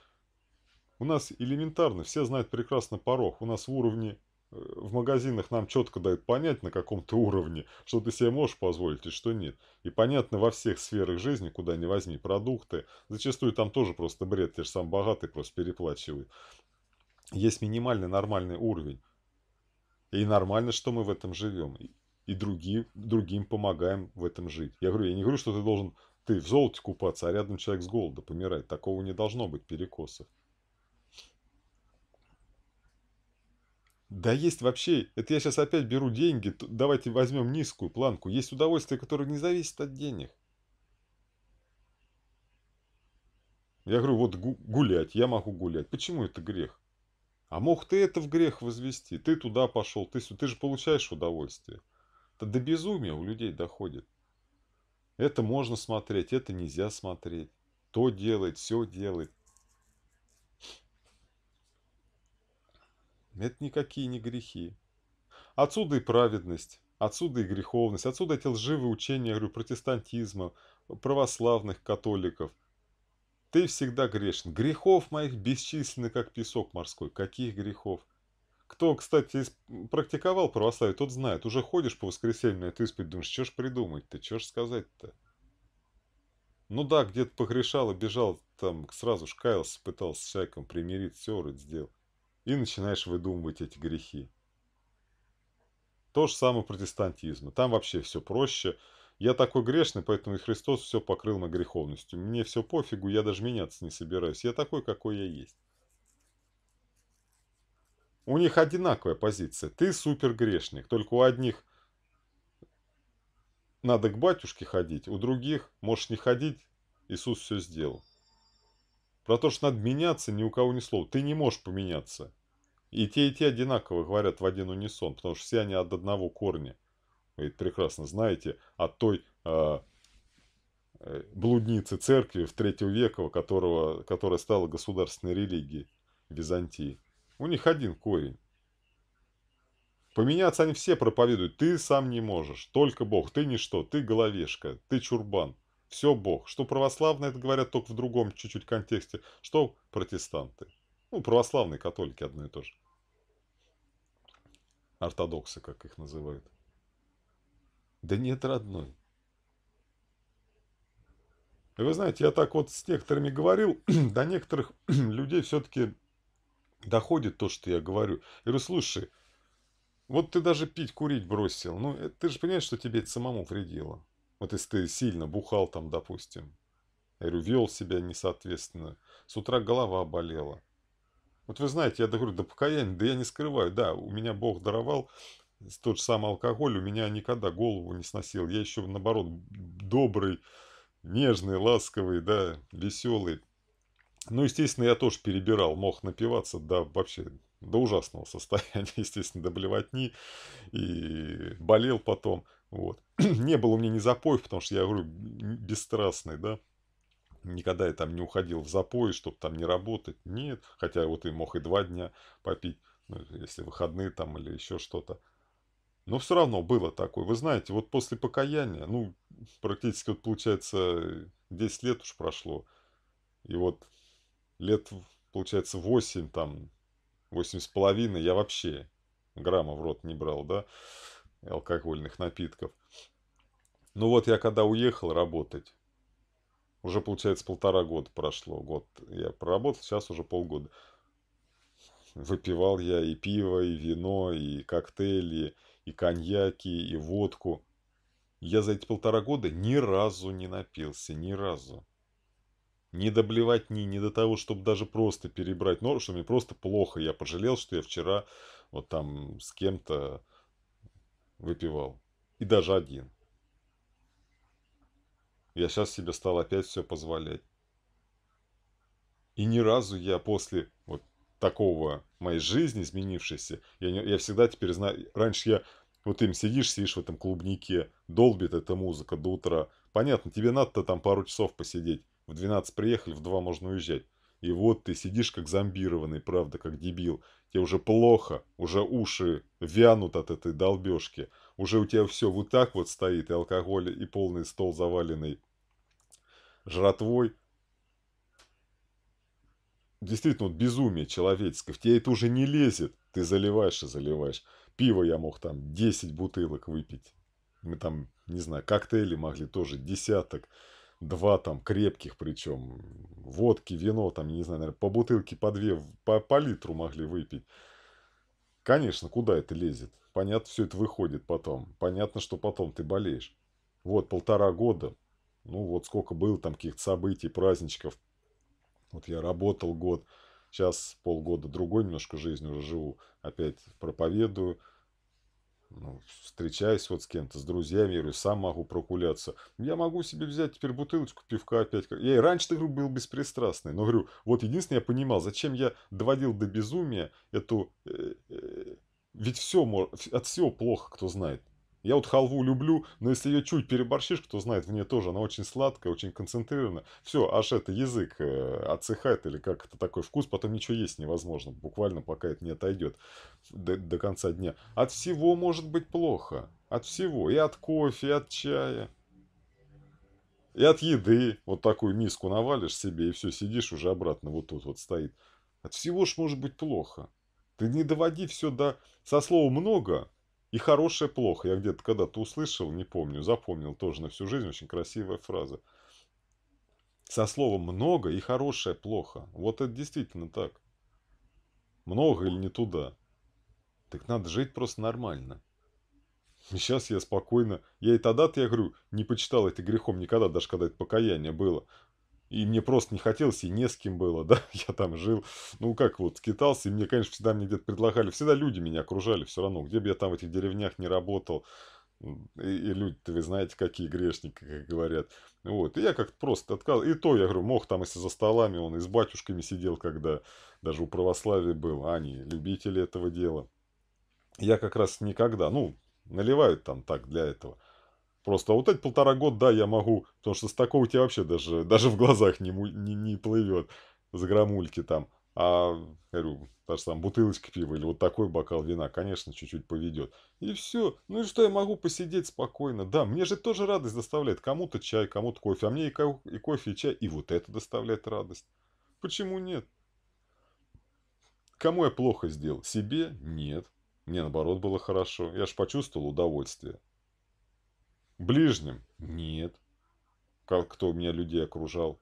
У нас элементарно, все знают прекрасно порог. У нас в уровне в магазинах нам четко дают понять на каком-то уровне, что ты себе можешь позволить и что нет. И понятно во всех сферах жизни, куда ни возьми продукты. Зачастую там тоже просто бред, ты же сам богатый просто переплачивает. Есть минимальный нормальный уровень. И нормально, что мы в этом живем. И другие, другим помогаем в этом жить. Я говорю, я не говорю, что ты должен ты в золоте купаться, а рядом человек с голода помирает. Такого не должно быть перекосов. Да есть вообще, это я сейчас опять беру деньги, давайте возьмем низкую планку. Есть удовольствие, которое не зависит от денег. Я говорю, вот гулять, я могу гулять. Почему это грех? А мог ты это в грех возвести? Ты туда пошел, ты, ты же получаешь удовольствие. Это до безумия у людей доходит. Это можно смотреть, это нельзя смотреть. То делать, все делать. Это никакие не грехи. Отсюда и праведность, отсюда и греховность, отсюда эти лживые учения, я говорю, протестантизма, православных католиков. Ты всегда грешен. Грехов моих бесчисленны, как песок морской. Каких грехов? Кто, кстати, практиковал православие, тот знает. Уже ходишь по воскресеньям на эту исповедь, думаешь, что ж придумать-то, что ж сказать-то? Ну да, где-то погрешал и бежал, там сразу ж каялся, пытался с человеком примириться, все вроде сделал и начинаешь выдумывать эти грехи. То же самое протестантизм. Там вообще все проще. Я такой грешный, поэтому и Христос все покрыл моей греховностью. Мне все пофигу, я даже меняться не собираюсь. Я такой, какой я есть. У них одинаковая позиция. Ты супер грешник. Только у одних надо к батюшке ходить, у других можешь не ходить. Иисус все сделал. Про то, что надо меняться, ни у кого ни слова. Ты не можешь поменяться. И те, и те одинаково говорят в один унисон, потому что все они от одного корня. Вы это прекрасно знаете от той а, э, блудницы церкви в третьего века, которого, которая стала государственной религией Византии. У них один корень. Поменяться они все проповедуют. Ты сам не можешь, только Бог, ты ничто, ты головешка, ты чурбан все Бог. Что православные, это говорят только в другом чуть-чуть контексте, что протестанты. Ну, православные, католики одно и то же. Ортодоксы, как их называют. Да нет, родной. И вы знаете, я так вот с некоторыми говорил, до некоторых людей все-таки доходит то, что я говорю. Я говорю, слушай, вот ты даже пить, курить бросил. Ну, э, ты же понимаешь, что тебе это самому вредило. Вот если ты сильно бухал там, допустим, я говорю, вел себя несоответственно, с утра голова болела. Вот вы знаете, я говорю, да покаяние, да я не скрываю, да, у меня Бог даровал тот же самый алкоголь, у меня никогда голову не сносил. Я еще, наоборот, добрый, нежный, ласковый, да, веселый. Ну, естественно, я тоже перебирал, мог напиваться, да, вообще до ужасного состояния, естественно, до блевотни. И болел потом. Вот. не было у меня ни запоев, потому что я, говорю, бесстрастный, да. Никогда я там не уходил в запои, чтобы там не работать. Нет. Хотя вот и мог и два дня попить, ну, если выходные там или еще что-то. Но все равно было такое. Вы знаете, вот после покаяния, ну, практически вот получается 10 лет уж прошло. И вот лет, получается, 8 там, 8 с половиной я вообще грамма в рот не брал, да алкогольных напитков. Ну вот я когда уехал работать, уже получается полтора года прошло, год я проработал, сейчас уже полгода. Выпивал я и пиво, и вино, и коктейли, и коньяки, и водку. Я за эти полтора года ни разу не напился, ни разу. Не доблевать ни, не до того, чтобы даже просто перебрать норм, что мне просто плохо. Я пожалел, что я вчера вот там с кем-то выпивал. И даже один. Я сейчас себе стал опять все позволять. И ни разу я после вот такого моей жизни, изменившейся, я, не, я всегда теперь знаю, раньше я вот им сидишь, сидишь в этом клубнике, долбит эта музыка до утра. Понятно, тебе надо-то там пару часов посидеть. В 12 приехали, в 2 можно уезжать. И вот ты сидишь как зомбированный, правда, как дебил тебе уже плохо, уже уши вянут от этой долбежки, уже у тебя все вот так вот стоит, и алкоголь, и полный стол заваленный жратвой. Действительно, вот безумие человеческое, в тебя это уже не лезет, ты заливаешь и заливаешь. Пиво я мог там 10 бутылок выпить, мы там, не знаю, коктейли могли тоже десяток два там крепких причем, водки, вино, там, не знаю, наверное, по бутылке, по две, по, по литру могли выпить. Конечно, куда это лезет? Понятно, все это выходит потом. Понятно, что потом ты болеешь. Вот, полтора года, ну вот сколько было там каких-то событий, праздничков. Вот я работал год, сейчас полгода другой немножко жизнь уже живу, опять проповедую – ну, встречаясь вот с кем-то, с друзьями, я говорю, сам могу прокуляться. Я могу себе взять теперь бутылочку пивка опять. Я и раньше, говорю, был беспристрастный, но, говорю, вот единственное, я понимал, зачем я доводил до безумия эту... Э, э, ведь все, от всего плохо, кто знает. Я вот халву люблю, но если ее чуть переборщишь, кто знает, в ней тоже она очень сладкая, очень концентрированная. Все, аж это язык э, отсыхает или как это такой вкус, потом ничего есть невозможно, буквально пока это не отойдет до, до конца дня. От всего может быть плохо, от всего, и от кофе, и от чая. И от еды вот такую миску навалишь себе, и все, сидишь уже обратно, вот тут вот стоит. От всего ж может быть плохо. Ты не доводи все до... Со слова «много» И хорошее плохо. Я где-то когда-то услышал, не помню, запомнил тоже на всю жизнь. Очень красивая фраза. Со словом много и хорошее плохо. Вот это действительно так. Много или не туда. Так надо жить просто нормально. Сейчас я спокойно... Я и тогда-то, я говорю, не почитал это грехом никогда, даже когда это покаяние было. И мне просто не хотелось, и не с кем было, да, я там жил, ну как вот, скитался, и мне, конечно, всегда мне где-то предлагали, всегда люди меня окружали все равно, где бы я там в этих деревнях не работал, и, и люди вы знаете, какие грешники, как говорят, вот, и я как-то просто отказал, и то, я говорю, мог там, если за столами, он и с батюшками сидел, когда даже у православия был, а они любители этого дела, я как раз никогда, ну, наливают там так для этого, Просто а вот эти полтора года, да, я могу, потому что с такого у тебя вообще даже, даже в глазах не, не, не плывет за громульки там. А, говорю, даже там бутылочка пива или вот такой бокал вина, конечно, чуть-чуть поведет. И все. Ну и что я могу посидеть спокойно? Да, мне же тоже радость доставляет. Кому-то чай, кому-то кофе. А мне и, ко и кофе, и чай. И вот это доставляет радость. Почему нет? Кому я плохо сделал? Себе? Нет. Мне наоборот было хорошо. Я же почувствовал удовольствие. Ближним? Нет. Как, кто меня людей окружал?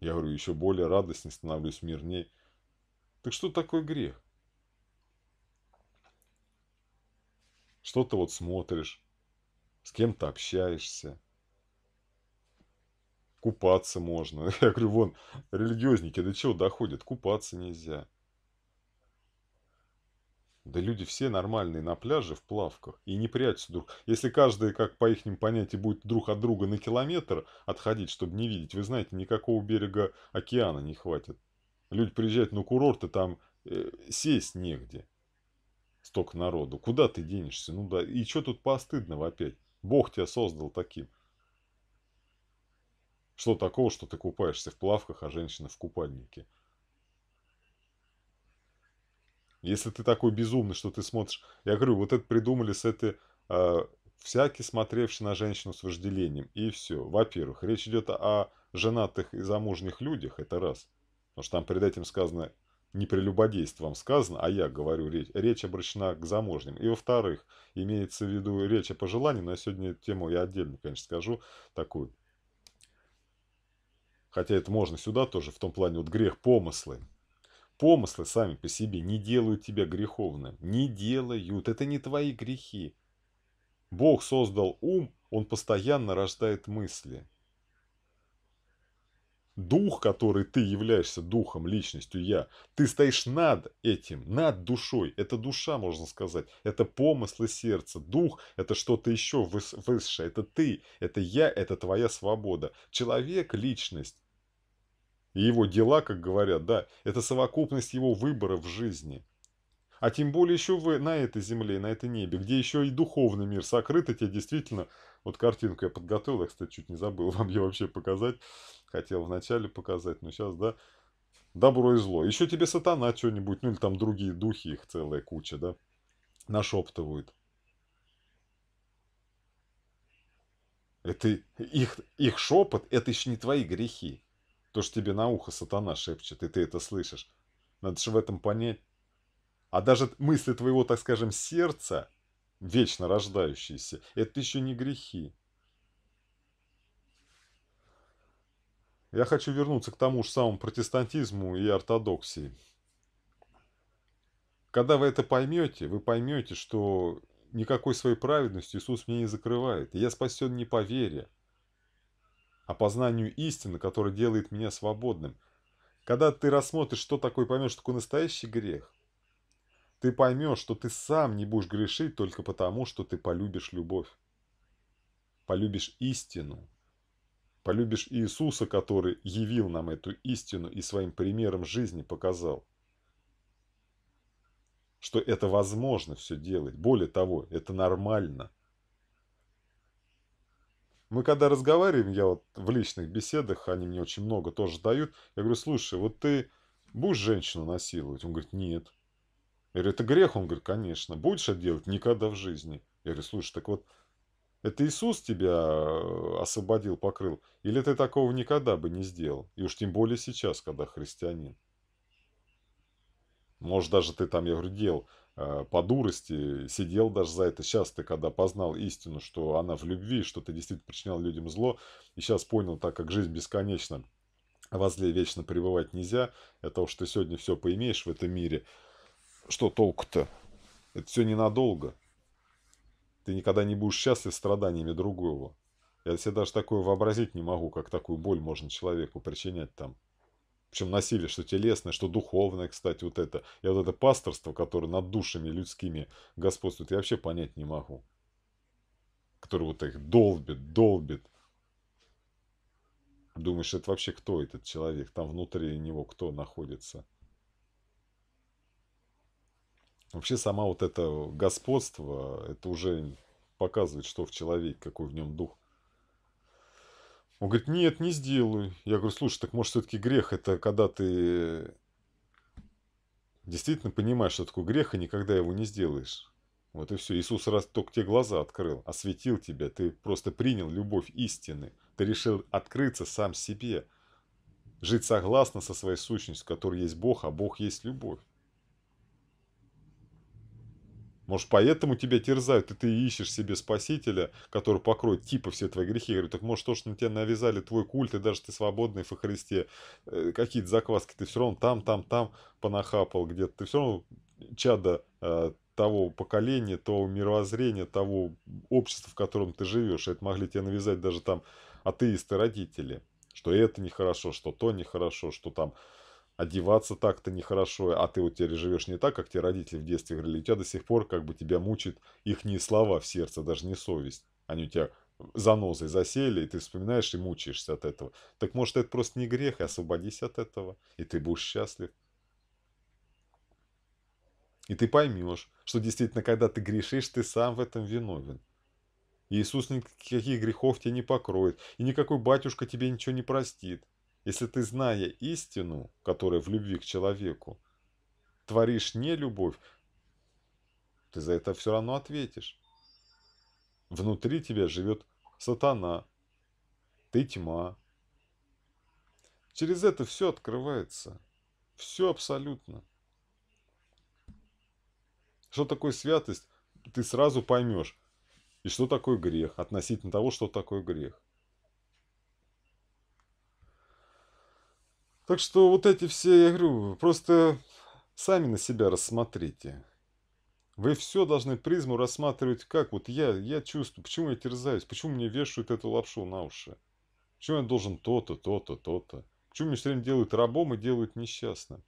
Я говорю, еще более радостнее становлюсь, мирней. Так что такое грех? Что-то вот смотришь, с кем-то общаешься. Купаться можно. Я говорю, вон, религиозники до чего доходят? Купаться нельзя. Да люди все нормальные на пляже в плавках и не прячутся друг. Если каждый, как по их понятию, будет друг от друга на километр отходить, чтобы не видеть, вы знаете, никакого берега океана не хватит. Люди приезжают на курорты, там э, сесть негде. Столько народу. Куда ты денешься? Ну да, и что тут постыдного опять? Бог тебя создал таким. Что такого, что ты купаешься в плавках, а женщина в купальнике? Если ты такой безумный, что ты смотришь... Я говорю, вот это придумали с этой... Э, всякий смотревший на женщину с вожделением. И все. Во-первых, речь идет о женатых и замужних людях. Это раз. Потому что там перед этим сказано не прелюбодейство вам сказано, а я говорю речь. Речь обращена к замужним. И во-вторых, имеется в виду речь о пожелании, но я сегодня эту тему я отдельно, конечно, скажу такую. Хотя это можно сюда тоже, в том плане вот грех помыслы помыслы сами по себе не делают тебя греховным. Не делают. Это не твои грехи. Бог создал ум, он постоянно рождает мысли. Дух, который ты являешься духом, личностью я, ты стоишь над этим, над душой. Это душа, можно сказать. Это помыслы сердца. Дух – это что-то еще высшее. Это ты, это я, это твоя свобода. Человек – личность его дела, как говорят, да, это совокупность его выбора в жизни. А тем более еще вы на этой земле, на этой небе, где еще и духовный мир сокрыт, и тебе действительно... Вот картинку я подготовил, я, кстати, чуть не забыл вам ее вообще показать. Хотел вначале показать, но сейчас, да, добро и зло. Еще тебе сатана что-нибудь, ну или там другие духи, их целая куча, да, нашептывают. Это их, их шепот, это еще не твои грехи. То, что тебе на ухо сатана шепчет, и ты это слышишь. Надо же в этом понять. А даже мысли твоего, так скажем, сердца, вечно рождающиеся, это еще не грехи. Я хочу вернуться к тому же самому протестантизму и ортодоксии. Когда вы это поймете, вы поймете, что никакой своей праведности Иисус мне не закрывает. И я спасен не по вере, о познанию истины, которая делает меня свободным. Когда ты рассмотришь, что такое, поймешь, что такое настоящий грех, ты поймешь, что ты сам не будешь грешить только потому, что ты полюбишь любовь, полюбишь истину, полюбишь Иисуса, который явил нам эту истину и своим примером жизни показал, что это возможно все делать. Более того, это нормально – мы когда разговариваем, я вот в личных беседах, они мне очень много тоже дают. Я говорю, слушай, вот ты будешь женщину насиловать? Он говорит, нет. Я говорю, это грех? Он говорит, конечно. Будешь это делать? Никогда в жизни. Я говорю, слушай, так вот, это Иисус тебя э, освободил, покрыл? Или ты такого никогда бы не сделал? И уж тем более сейчас, когда христианин. Может, даже ты там, я говорю, делал. Э, по дурости сидел даже за это. Сейчас ты, когда познал истину, что она в любви, что ты действительно причинял людям зло, и сейчас понял, так как жизнь бесконечна, возле вечно пребывать нельзя, это того, что ты сегодня все поимеешь в этом мире, что толку-то? Это все ненадолго. Ты никогда не будешь счастлив страданиями другого. Я себе даже такое вообразить не могу, как такую боль можно человеку причинять там. Причем насилие, что телесное, что духовное, кстати, вот это. Я вот это пасторство, которое над душами людскими господствует, я вообще понять не могу. Которое вот их долбит, долбит. Думаешь, это вообще кто этот человек? Там внутри него кто находится? Вообще сама вот это господство, это уже показывает, что в человеке, какой в нем дух – он говорит, нет, не сделаю. Я говорю, слушай, так может все-таки грех это когда ты действительно понимаешь, что такое грех, и никогда его не сделаешь. Вот и все. Иисус раз только тебе глаза открыл, осветил тебя, ты просто принял любовь истины. Ты решил открыться сам себе, жить согласно со своей сущностью, которая есть Бог, а Бог есть любовь. Может, поэтому тебя терзают, и ты ищешь себе спасителя, который покроет типа все твои грехи. Я говорю, так может, то, что на тебя навязали твой культ, и даже ты свободный во Христе, э, какие-то закваски ты все равно там, там, там понахапал где-то. Ты все равно чада э, того поколения, того мировоззрения, того общества, в котором ты живешь. Это могли тебе навязать даже там атеисты-родители, что это нехорошо, что то нехорошо, что там одеваться так-то нехорошо, а ты вот теперь живешь не так, как тебе родители в детстве говорили. У тебя до сих пор как бы тебя мучит их не слова в сердце, даже не совесть. Они у тебя занозой засели, и ты вспоминаешь и мучаешься от этого. Так может это просто не грех, и освободись от этого, и ты будешь счастлив. И ты поймешь, что действительно, когда ты грешишь, ты сам в этом виновен. Иисус никаких грехов тебе не покроет, и никакой батюшка тебе ничего не простит. Если ты, зная истину, которая в любви к человеку, творишь не любовь, ты за это все равно ответишь. Внутри тебя живет сатана, ты тьма. Через это все открывается. Все абсолютно. Что такое святость, ты сразу поймешь. И что такое грех, относительно того, что такое грех. Так что вот эти все, я говорю, просто сами на себя рассмотрите. Вы все должны призму рассматривать как. Вот я, я чувствую, почему я терзаюсь, почему мне вешают эту лапшу на уши. Почему я должен то-то, то-то, то-то. Почему мне все время делают рабом и делают несчастным.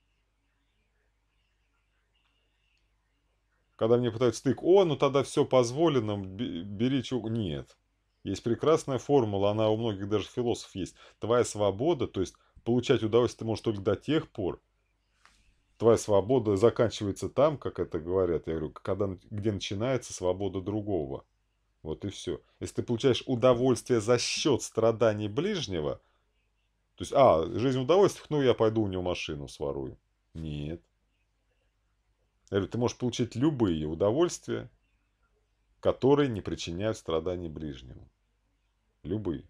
Когда мне пытаются стык, о, ну тогда все позволено, бери чего... Нет. Есть прекрасная формула, она у многих даже философов есть. Твоя свобода, то есть получать удовольствие ты можешь только до тех пор, твоя свобода заканчивается там, как это говорят, я говорю, когда, где начинается свобода другого. Вот и все. Если ты получаешь удовольствие за счет страданий ближнего, то есть, а, жизнь в ну я пойду у него машину сворую. Нет. Я говорю, ты можешь получить любые удовольствия, которые не причиняют страданий ближнему. Любые.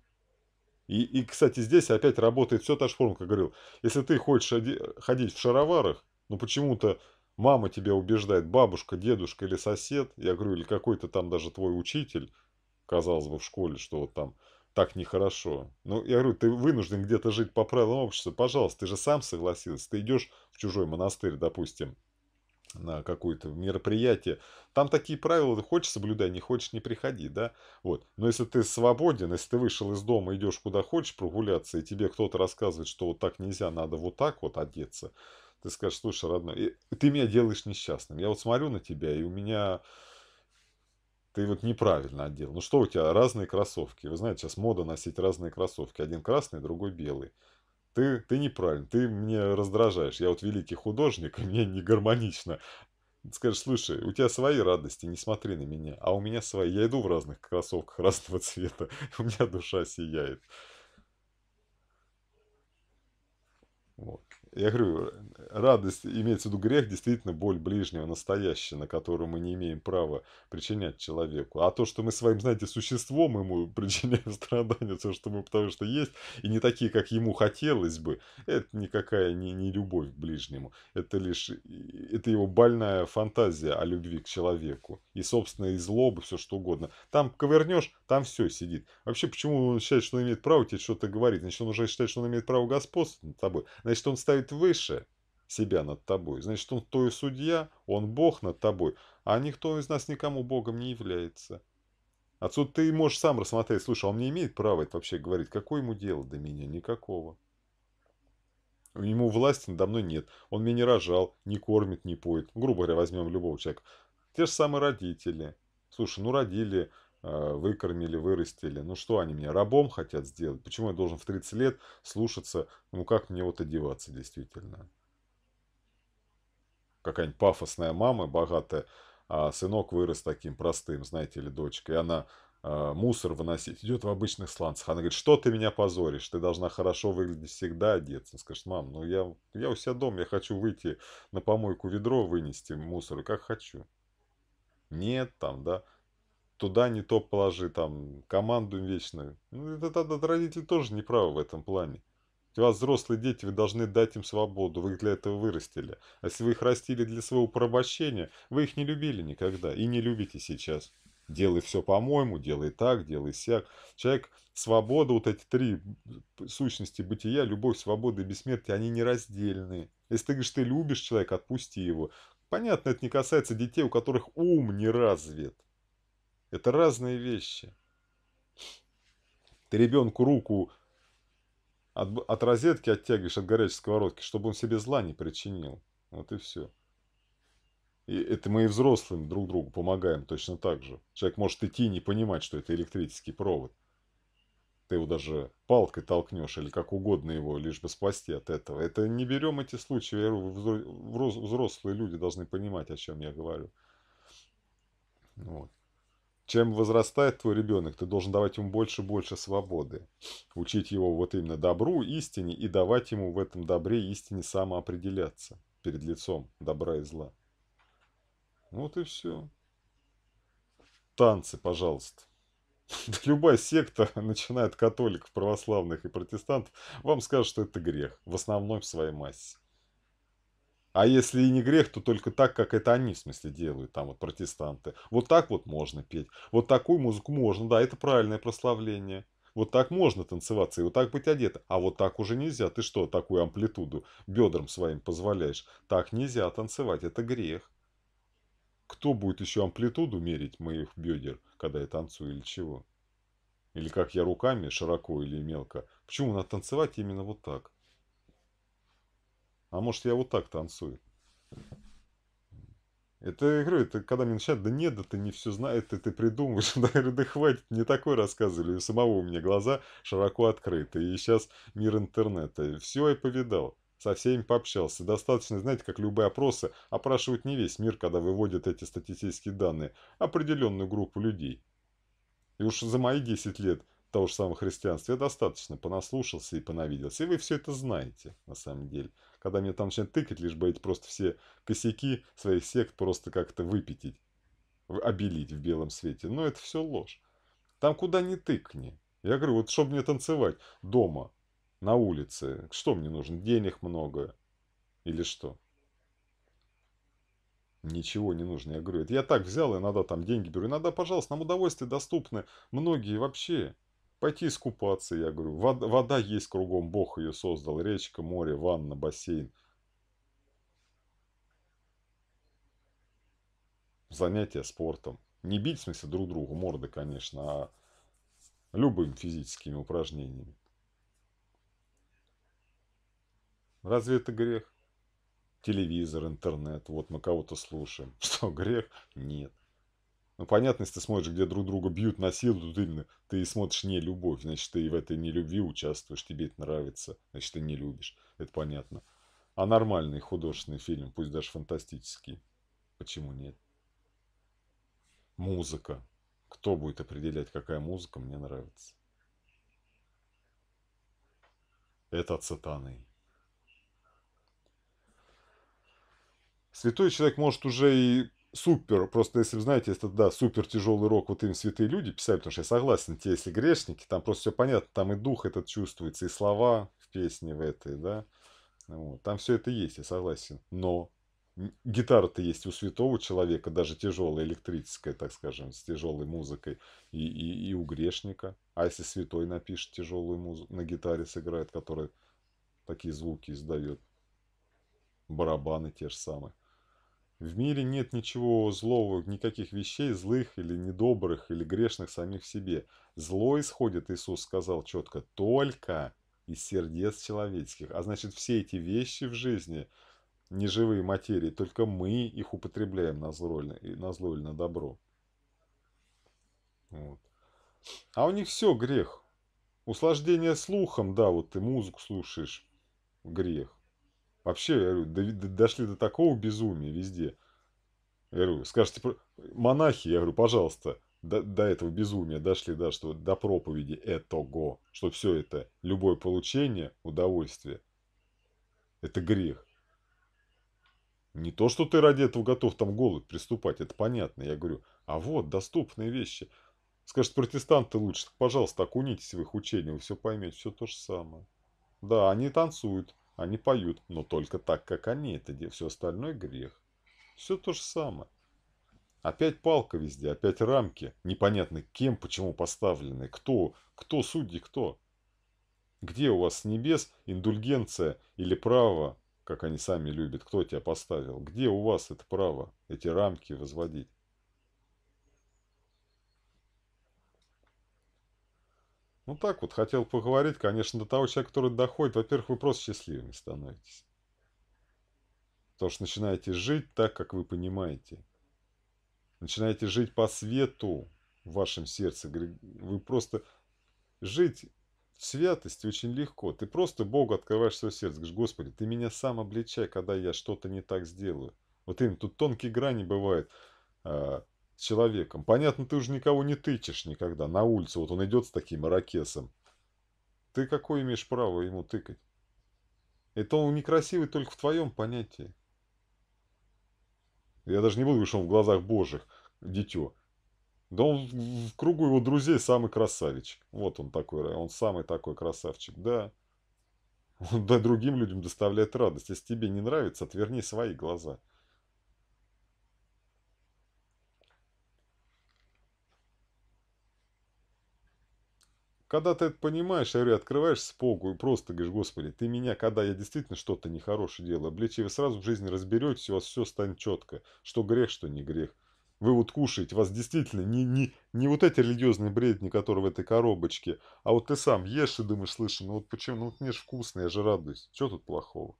И, и, кстати, здесь опять работает все та же форма, как говорил. Если ты хочешь ходить в шароварах, но ну, почему-то мама тебя убеждает, бабушка, дедушка или сосед, я говорю, или какой-то там даже твой учитель, казалось бы, в школе, что вот там так нехорошо. Ну, я говорю, ты вынужден где-то жить по правилам общества, пожалуйста, ты же сам согласился, ты идешь в чужой монастырь, допустим, на какое-то мероприятие. Там такие правила, хочешь соблюдай, не хочешь не приходи, да? Вот. Но если ты свободен, если ты вышел из дома, идешь куда хочешь прогуляться, и тебе кто-то рассказывает, что вот так нельзя, надо вот так вот одеться, ты скажешь, слушай, родной, ты меня делаешь несчастным. Я вот смотрю на тебя, и у меня... Ты вот неправильно одел. Ну что у тебя, разные кроссовки. Вы знаете, сейчас мода носить разные кроссовки. Один красный, другой белый ты, ты неправильно, ты мне раздражаешь, я вот великий художник, и мне не гармонично. скажешь, слушай, у тебя свои радости, не смотри на меня, а у меня свои. Я иду в разных кроссовках разного цвета, у меня душа сияет. Вот. Я говорю, радость имеется в виду грех, действительно боль ближнего, настоящая, на которую мы не имеем права причинять человеку. А то, что мы своим, знаете, существом ему причиняем страдания, то, что мы потому что есть, и не такие, как ему хотелось бы, это никакая не, не любовь к ближнему. Это лишь, это его больная фантазия о любви к человеку. И, собственно, и злоба, все что угодно. Там ковырнешь, там все сидит. Вообще, почему он считает, что он имеет право тебе что-то говорить? Значит, он уже считает, что он имеет право господствовать над тобой. Значит, он ставит ставит выше себя над тобой, значит, он то и судья, он Бог над тобой, а никто из нас никому Богом не является. Отсюда ты можешь сам рассмотреть, слушай, он не имеет права это вообще говорить, какое ему дело до меня? Никакого. Ему власти надо мной нет, он меня не рожал, не кормит, не поет. Грубо говоря, возьмем любого человека. Те же самые родители. Слушай, ну родили, Э, выкормили, вырастили. Ну что они меня рабом хотят сделать? Почему я должен в 30 лет слушаться? Ну как мне вот одеваться действительно? Какая-нибудь пафосная мама, богатая, а сынок вырос таким простым, знаете, или дочкой, И она э, мусор выносить идет в обычных сланцах. Она говорит, что ты меня позоришь? Ты должна хорошо выглядеть, всегда одеться. Скажет, мам, ну я, я у себя дом, я хочу выйти на помойку ведро вынести мусор, как хочу. Нет, там, да туда не то положи, там, команду вечную Ну, этот, этот родители тоже не правы в этом плане. У вас взрослые дети, вы должны дать им свободу, вы их для этого вырастили. А если вы их растили для своего порабощения, вы их не любили никогда и не любите сейчас. Делай все по-моему, делай так, делай сяк. Человек, свобода, вот эти три сущности бытия, любовь, свобода и бессмертие, они нераздельные. Если ты говоришь, ты любишь человека, отпусти его. Понятно, это не касается детей, у которых ум не развит. Это разные вещи. Ты ребенку руку от, от розетки оттягиваешь от горячей сковородки, чтобы он себе зла не причинил. Вот и все. И это мы и взрослым друг другу помогаем точно так же. Человек может идти и не понимать, что это электрический провод. Ты его даже палкой толкнешь или как угодно его, лишь бы спасти от этого. Это не берем эти случаи. Я говорю, взрослые люди должны понимать, о чем я говорю. Вот чем возрастает твой ребенок, ты должен давать ему больше и больше свободы. Учить его вот именно добру, истине и давать ему в этом добре и истине самоопределяться перед лицом добра и зла. Вот и все. Танцы, пожалуйста. Любая секта, начиная от католиков, православных и протестантов, вам скажет, что это грех. В основной в своей массе. А если и не грех, то только так, как это они, в смысле, делают, там вот протестанты. Вот так вот можно петь. Вот такую музыку можно, да, это правильное прославление. Вот так можно танцеваться и вот так быть одет. А вот так уже нельзя. Ты что, такую амплитуду бедрам своим позволяешь? Так нельзя танцевать, это грех. Кто будет еще амплитуду мерить моих бедер, когда я танцую или чего? Или как я руками, широко или мелко? Почему надо танцевать именно вот так? А может, я вот так танцую? Это, я говорю, это когда мне начинают, да нет, да ты не все знаешь, ты, ты придумываешь. Да, говорю, да хватит, не такое рассказывали. И у самого у меня глаза широко открыты. И сейчас мир интернета. Все я повидал. Со всеми пообщался. Достаточно, знаете, как любые опросы, опрашивают не весь мир, когда выводят эти статистические данные, а определенную группу людей. И уж за мои 10 лет того же самого христианства я достаточно понаслушался и понавиделся. И вы все это знаете, на самом деле когда мне там начинают тыкать, лишь бы эти просто все косяки своих сект просто как-то выпятить, обелить в белом свете. Но это все ложь. Там куда ни тыкни. Я говорю, вот чтобы мне танцевать дома, на улице, что мне нужно? Денег много или что? Ничего не нужно. Я говорю, это я так взял, иногда там деньги беру. Иногда, пожалуйста, нам удовольствие доступны многие вообще. Пойти искупаться, я говорю. Вода, вода есть кругом, Бог ее создал. Речка, море, ванна, бассейн. Занятия спортом. Не бить, в смысле, друг другу морды, конечно, а любыми физическими упражнениями. Разве это грех? Телевизор, интернет, вот мы кого-то слушаем. Что, грех? Нет. Ну, понятно, если ты смотришь, где друг друга бьют на силу, тут именно ты смотришь не любовь, значит, ты в этой нелюбви участвуешь, тебе это нравится, значит, ты не любишь. Это понятно. А нормальный художественный фильм, пусть даже фантастический, почему нет? Музыка. Кто будет определять, какая музыка мне нравится? Это от сатаны. Святой человек может уже и супер, просто если вы знаете, это да, супер тяжелый рок, вот им святые люди писали, потому что я согласен, те, если грешники, там просто все понятно, там и дух этот чувствуется, и слова в песне в этой, да, вот, там все это есть, я согласен, но гитара-то есть у святого человека, даже тяжелая, электрическая, так скажем, с тяжелой музыкой, и, и, и у грешника, а если святой напишет тяжелую музыку, на гитаре сыграет, которая такие звуки издает, барабаны те же самые. В мире нет ничего злого, никаких вещей злых или недобрых, или грешных самих в себе. Зло исходит, Иисус сказал четко, только из сердец человеческих. А значит, все эти вещи в жизни, неживые материи, только мы их употребляем на зло, на зло или на добро. Вот. А у них все грех. Услаждение слухом, да, вот ты музыку слушаешь, грех. Вообще, я говорю, до, до, дошли до такого безумия везде. Я говорю, скажете, монахи, я говорю, пожалуйста, до, до этого безумия дошли, да, что до проповеди этого, что все это, любое получение, удовольствие, это грех. Не то, что ты ради этого готов там голод приступать, это понятно. Я говорю, а вот, доступные вещи. Скажет, протестанты лучше, так, пожалуйста, окунитесь в их учение, вы все поймете, все то же самое. Да, они танцуют они поют, но только так, как они. Это все остальное грех. Все то же самое. Опять палка везде, опять рамки. Непонятно кем, почему поставлены. Кто, кто судьи, кто. Где у вас с небес индульгенция или право, как они сами любят, кто тебя поставил? Где у вас это право, эти рамки возводить? Ну так вот, хотел поговорить, конечно, до того человека, который доходит, во-первых, вы просто счастливыми становитесь. Потому что начинаете жить так, как вы понимаете. Начинаете жить по свету в вашем сердце. Вы просто... Жить в святости очень легко. Ты просто Богу открываешь свое сердце. Говоришь, Господи, ты меня сам обличай, когда я что-то не так сделаю. Вот именно тут тонкие грани бывают. А, человеком. Понятно, ты уже никого не тычешь никогда на улице. Вот он идет с таким ракесом. Ты какое имеешь право ему тыкать? Это он некрасивый только в твоем понятии. Я даже не буду говорить, что он в глазах божьих дитё. Да он в кругу его друзей самый красавчик. Вот он такой, он самый такой красавчик. Да, он да, другим людям доставляет радость. Если тебе не нравится, отверни свои глаза. Когда ты это понимаешь, я говорю, открываешь спогу и просто говоришь, господи, ты меня, когда я действительно что-то нехорошее делаю, обличи, вы сразу в жизни разберетесь, у вас все станет четко, что грех, что не грех. Вы вот кушаете, вас действительно не, не, не вот эти религиозные бредни, которые в этой коробочке, а вот ты сам ешь и думаешь, слышишь, ну вот почему, ну вот мне же вкусно, я же радуюсь, что тут плохого?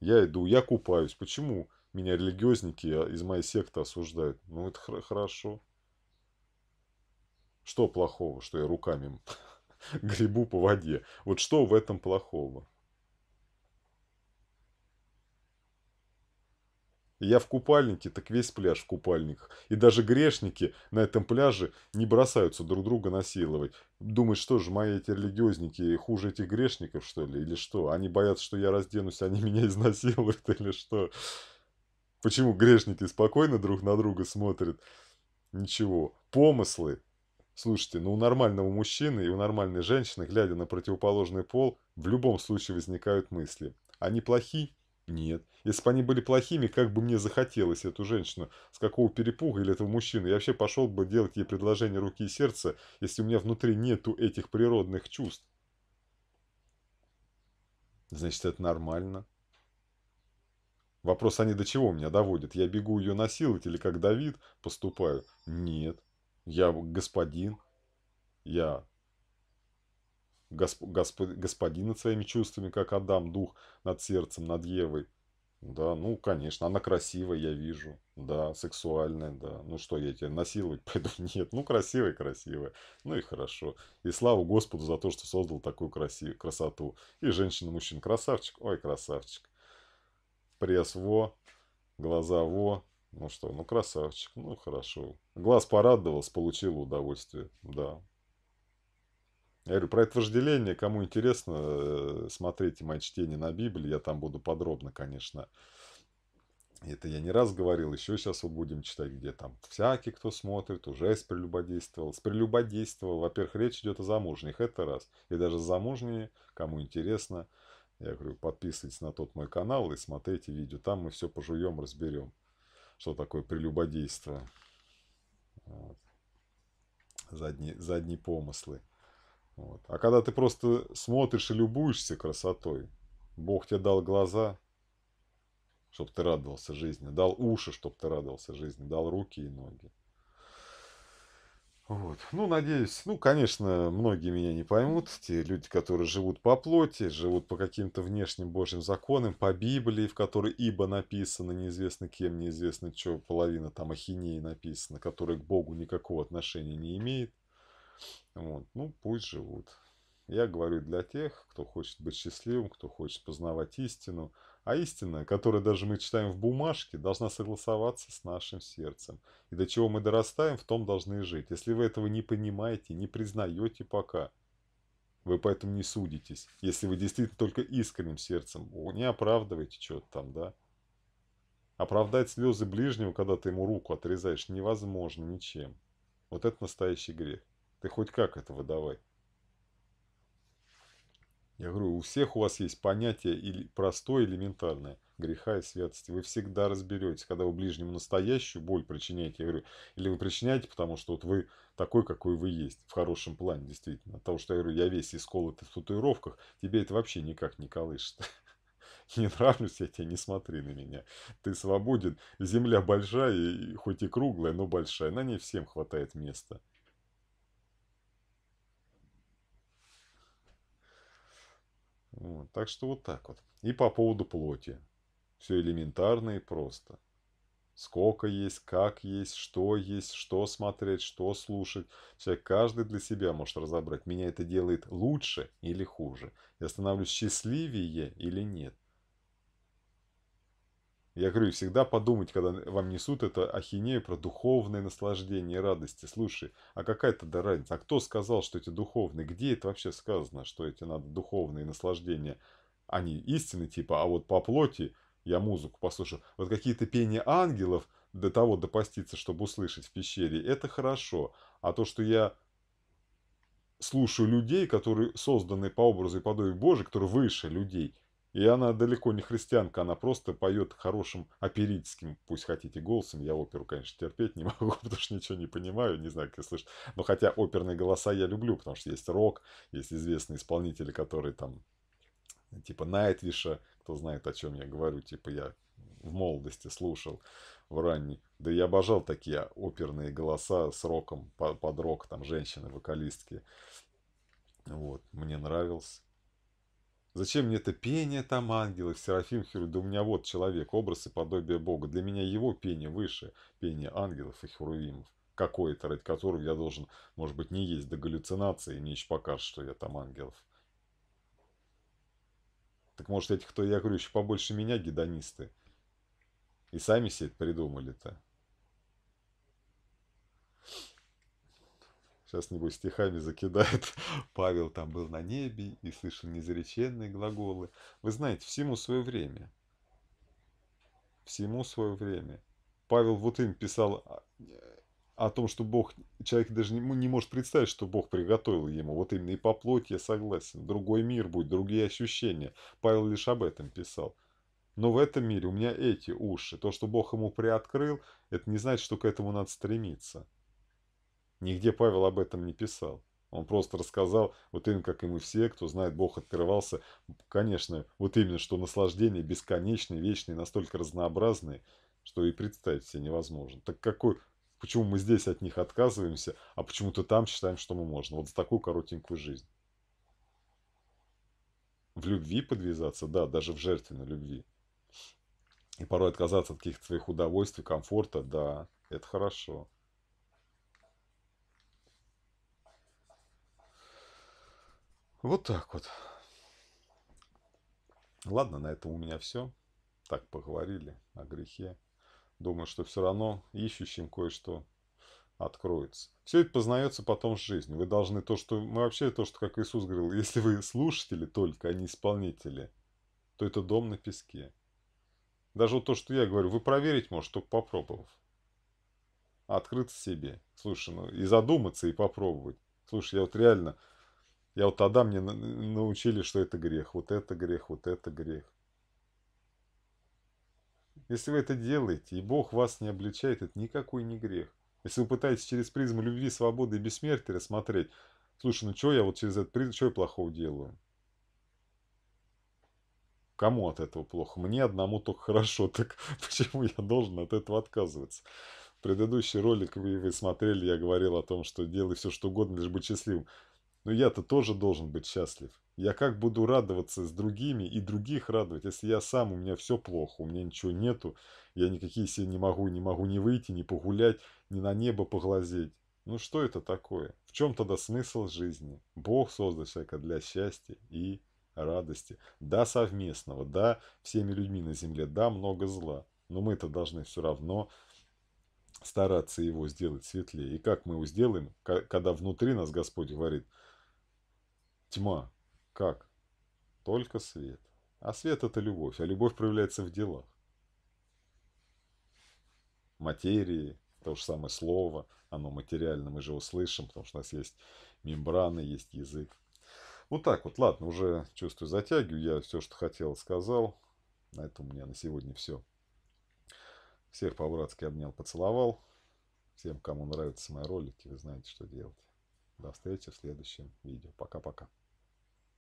Я иду, я купаюсь, почему меня религиозники а, из моей секты осуждают? Ну это хорошо. Что плохого, что я руками грибу по воде. Вот что в этом плохого? Я в купальнике, так весь пляж в купальниках. И даже грешники на этом пляже не бросаются друг друга насиловать. Думают, что же, мои эти религиозники хуже этих грешников, что ли? Или что? Они боятся, что я разденусь, они меня изнасилуют, или что? Почему грешники спокойно друг на друга смотрят? Ничего. Помыслы Слушайте, ну у нормального мужчины и у нормальной женщины, глядя на противоположный пол, в любом случае возникают мысли. Они плохи? Нет. Если бы они были плохими, как бы мне захотелось эту женщину, с какого перепуга или этого мужчины, я вообще пошел бы делать ей предложение руки и сердца, если у меня внутри нету этих природных чувств. Значит, это нормально. Вопрос, они а до чего меня доводят? Я бегу ее насиловать или как Давид поступаю? Нет. Я господин. Я госп, госп, господин над своими чувствами, как Адам, дух над сердцем, над Евой. Да, ну, конечно, она красивая, я вижу. Да, сексуальная, да. Ну что, я тебя насиловать пойду? Нет, ну, красивая, красивая. Ну и хорошо. И слава Господу за то, что создал такую красив... красоту. И женщина, мужчина, красавчик. Ой, красавчик. Пресс во, глаза во, ну что, ну красавчик, ну хорошо. Глаз порадовался, получил удовольствие, да. Я говорю, про это вожделение, кому интересно, э, смотрите мои чтения на Библии, я там буду подробно, конечно. Это я не раз говорил, еще сейчас мы будем читать, где там всякий, кто смотрит, уже с прелюбодействовал. во-первых, речь идет о замужних, это раз. И даже замужние, кому интересно, я говорю, подписывайтесь на тот мой канал и смотрите видео, там мы все пожуем, разберем что такое прелюбодейство, вот. задние, задние помыслы. Вот. А когда ты просто смотришь и любуешься красотой, Бог тебе дал глаза, чтобы ты радовался жизни, дал уши, чтобы ты радовался жизни, дал руки и ноги. Вот. Ну, надеюсь, ну, конечно, многие меня не поймут. Те люди, которые живут по плоти, живут по каким-то внешним божьим законам, по Библии, в которой ибо написано неизвестно кем, неизвестно что, половина там ахинеи написана, которая к Богу никакого отношения не имеет. Вот. Ну, пусть живут. Я говорю для тех, кто хочет быть счастливым, кто хочет познавать истину. А истина, которую даже мы читаем в бумажке, должна согласоваться с нашим сердцем. И до чего мы дорастаем, в том должны жить. Если вы этого не понимаете, не признаете пока, вы поэтому не судитесь. Если вы действительно только искренним сердцем, не оправдывайте что-то там, да. Оправдать слезы ближнего, когда ты ему руку отрезаешь, невозможно ничем. Вот это настоящий грех. Ты хоть как этого давай. Я говорю, у всех у вас есть понятие или простое, элементарное греха и святости. Вы всегда разберетесь, когда вы ближнему настоящую боль причиняете, я говорю, или вы причиняете, потому что вот вы такой, какой вы есть, в хорошем плане, действительно. От того, что я говорю, я весь исколот в татуировках, тебе это вообще никак не колышет. Не нравлюсь я тебе, не смотри на меня. Ты свободен. Земля большая, хоть и круглая, но большая. На ней всем хватает места. Вот, так что вот так вот. И по поводу плоти. Все элементарно и просто. Сколько есть, как есть, что есть, что смотреть, что слушать. Человек каждый для себя может разобрать, меня это делает лучше или хуже. Я становлюсь счастливее или нет. Я говорю, всегда подумать, когда вам несут это ахинею про духовное наслаждение и радости. Слушай, а какая тогда разница? А кто сказал, что эти духовные? Где это вообще сказано, что эти надо духовные наслаждения? Они истины типа, а вот по плоти я музыку послушаю. Вот какие-то пения ангелов до того допаститься, чтобы услышать в пещере, это хорошо. А то, что я слушаю людей, которые созданы по образу и подобию Божию, которые выше людей – и она далеко не христианка, она просто поет хорошим оперитским, пусть хотите, голосом. Я оперу, конечно, терпеть не могу, потому что ничего не понимаю, не знаю, как слышно. Но хотя оперные голоса я люблю, потому что есть рок, есть известные исполнители, которые там, типа Найтвиша, кто знает, о чем я говорю, типа я в молодости слушал в ранней. Да я обожал такие оперные голоса с роком, под рок, там, женщины, вокалистки. Вот, мне нравилось. Зачем мне это пение там ангелов, Серафим Херувим? Да у меня вот человек, образ и подобие Бога. Для меня его пение выше пение ангелов и херувимов. Какое-то, ради которого я должен, может быть, не есть до галлюцинации, мне еще покажет, что я там ангелов. Так может, этих, кто, я говорю, еще побольше меня, гедонисты, и сами себе это придумали-то. Сейчас, небось, стихами закидает. Павел там был на небе и слышал незреченные глаголы. Вы знаете, всему свое время. Всему свое время. Павел вот им писал а, э, о том, что Бог, человек даже не, ну, не может представить, что Бог приготовил ему. Вот именно и по плоти я согласен. Другой мир будет, другие ощущения. Павел лишь об этом писал. Но в этом мире у меня эти уши. То, что Бог ему приоткрыл, это не значит, что к этому надо стремиться. Нигде Павел об этом не писал. Он просто рассказал, вот им, как и мы все, кто знает, Бог открывался, конечно, вот именно, что наслаждения бесконечные, вечные, настолько разнообразные, что и представить себе невозможно. Так какой, почему мы здесь от них отказываемся, а почему-то там считаем, что мы можем, вот за такую коротенькую жизнь. В любви подвязаться, да, даже в жертвенной любви. И порой отказаться от каких-то своих удовольствий, комфорта, да, это хорошо. Вот так вот. Ладно, на этом у меня все. Так поговорили о грехе. Думаю, что все равно ищущим кое-что откроется. Все это познается потом в жизни. Вы должны то, что... Мы ну, вообще то, что, как Иисус говорил, если вы слушатели только, а не исполнители, то это дом на песке. Даже вот то, что я говорю, вы проверить можете, только попробовав. Открыться себе. Слушай, ну и задуматься, и попробовать. Слушай, я вот реально я вот тогда мне научили, что это грех. Вот это грех, вот это грех. Если вы это делаете, и Бог вас не обличает, это никакой не грех. Если вы пытаетесь через призму любви, свободы и бессмертия рассмотреть, слушай, ну что я вот через этот призм, что я плохого делаю? Кому от этого плохо? Мне одному только хорошо, так почему я должен от этого отказываться? Предыдущий ролик вы, вы смотрели, я говорил о том, что делай все, что угодно, лишь быть счастливым. Но я-то тоже должен быть счастлив. Я как буду радоваться с другими и других радовать, если я сам, у меня все плохо, у меня ничего нету, я никакие себе не могу, не могу ни выйти, ни погулять, ни на небо поглазеть. Ну что это такое? В чем тогда смысл жизни? Бог создал человека для счастья и радости. Да, совместного, да, всеми людьми на земле, да, много зла. Но мы-то должны все равно стараться его сделать светлее. И как мы его сделаем, когда внутри нас Господь говорит – Тьма. Как? Только свет. А свет – это любовь, а любовь проявляется в делах. Материи, то же самое слово, оно материально, мы же его слышим, потому что у нас есть мембраны, есть язык. Вот так вот, ладно, уже чувствую затягиваю, я все, что хотел, сказал. На этом у меня на сегодня все. Всех по-братски обнял, поцеловал. Всем, кому нравятся мои ролики, вы знаете, что делать. До встречи в следующем видео. Пока-пока.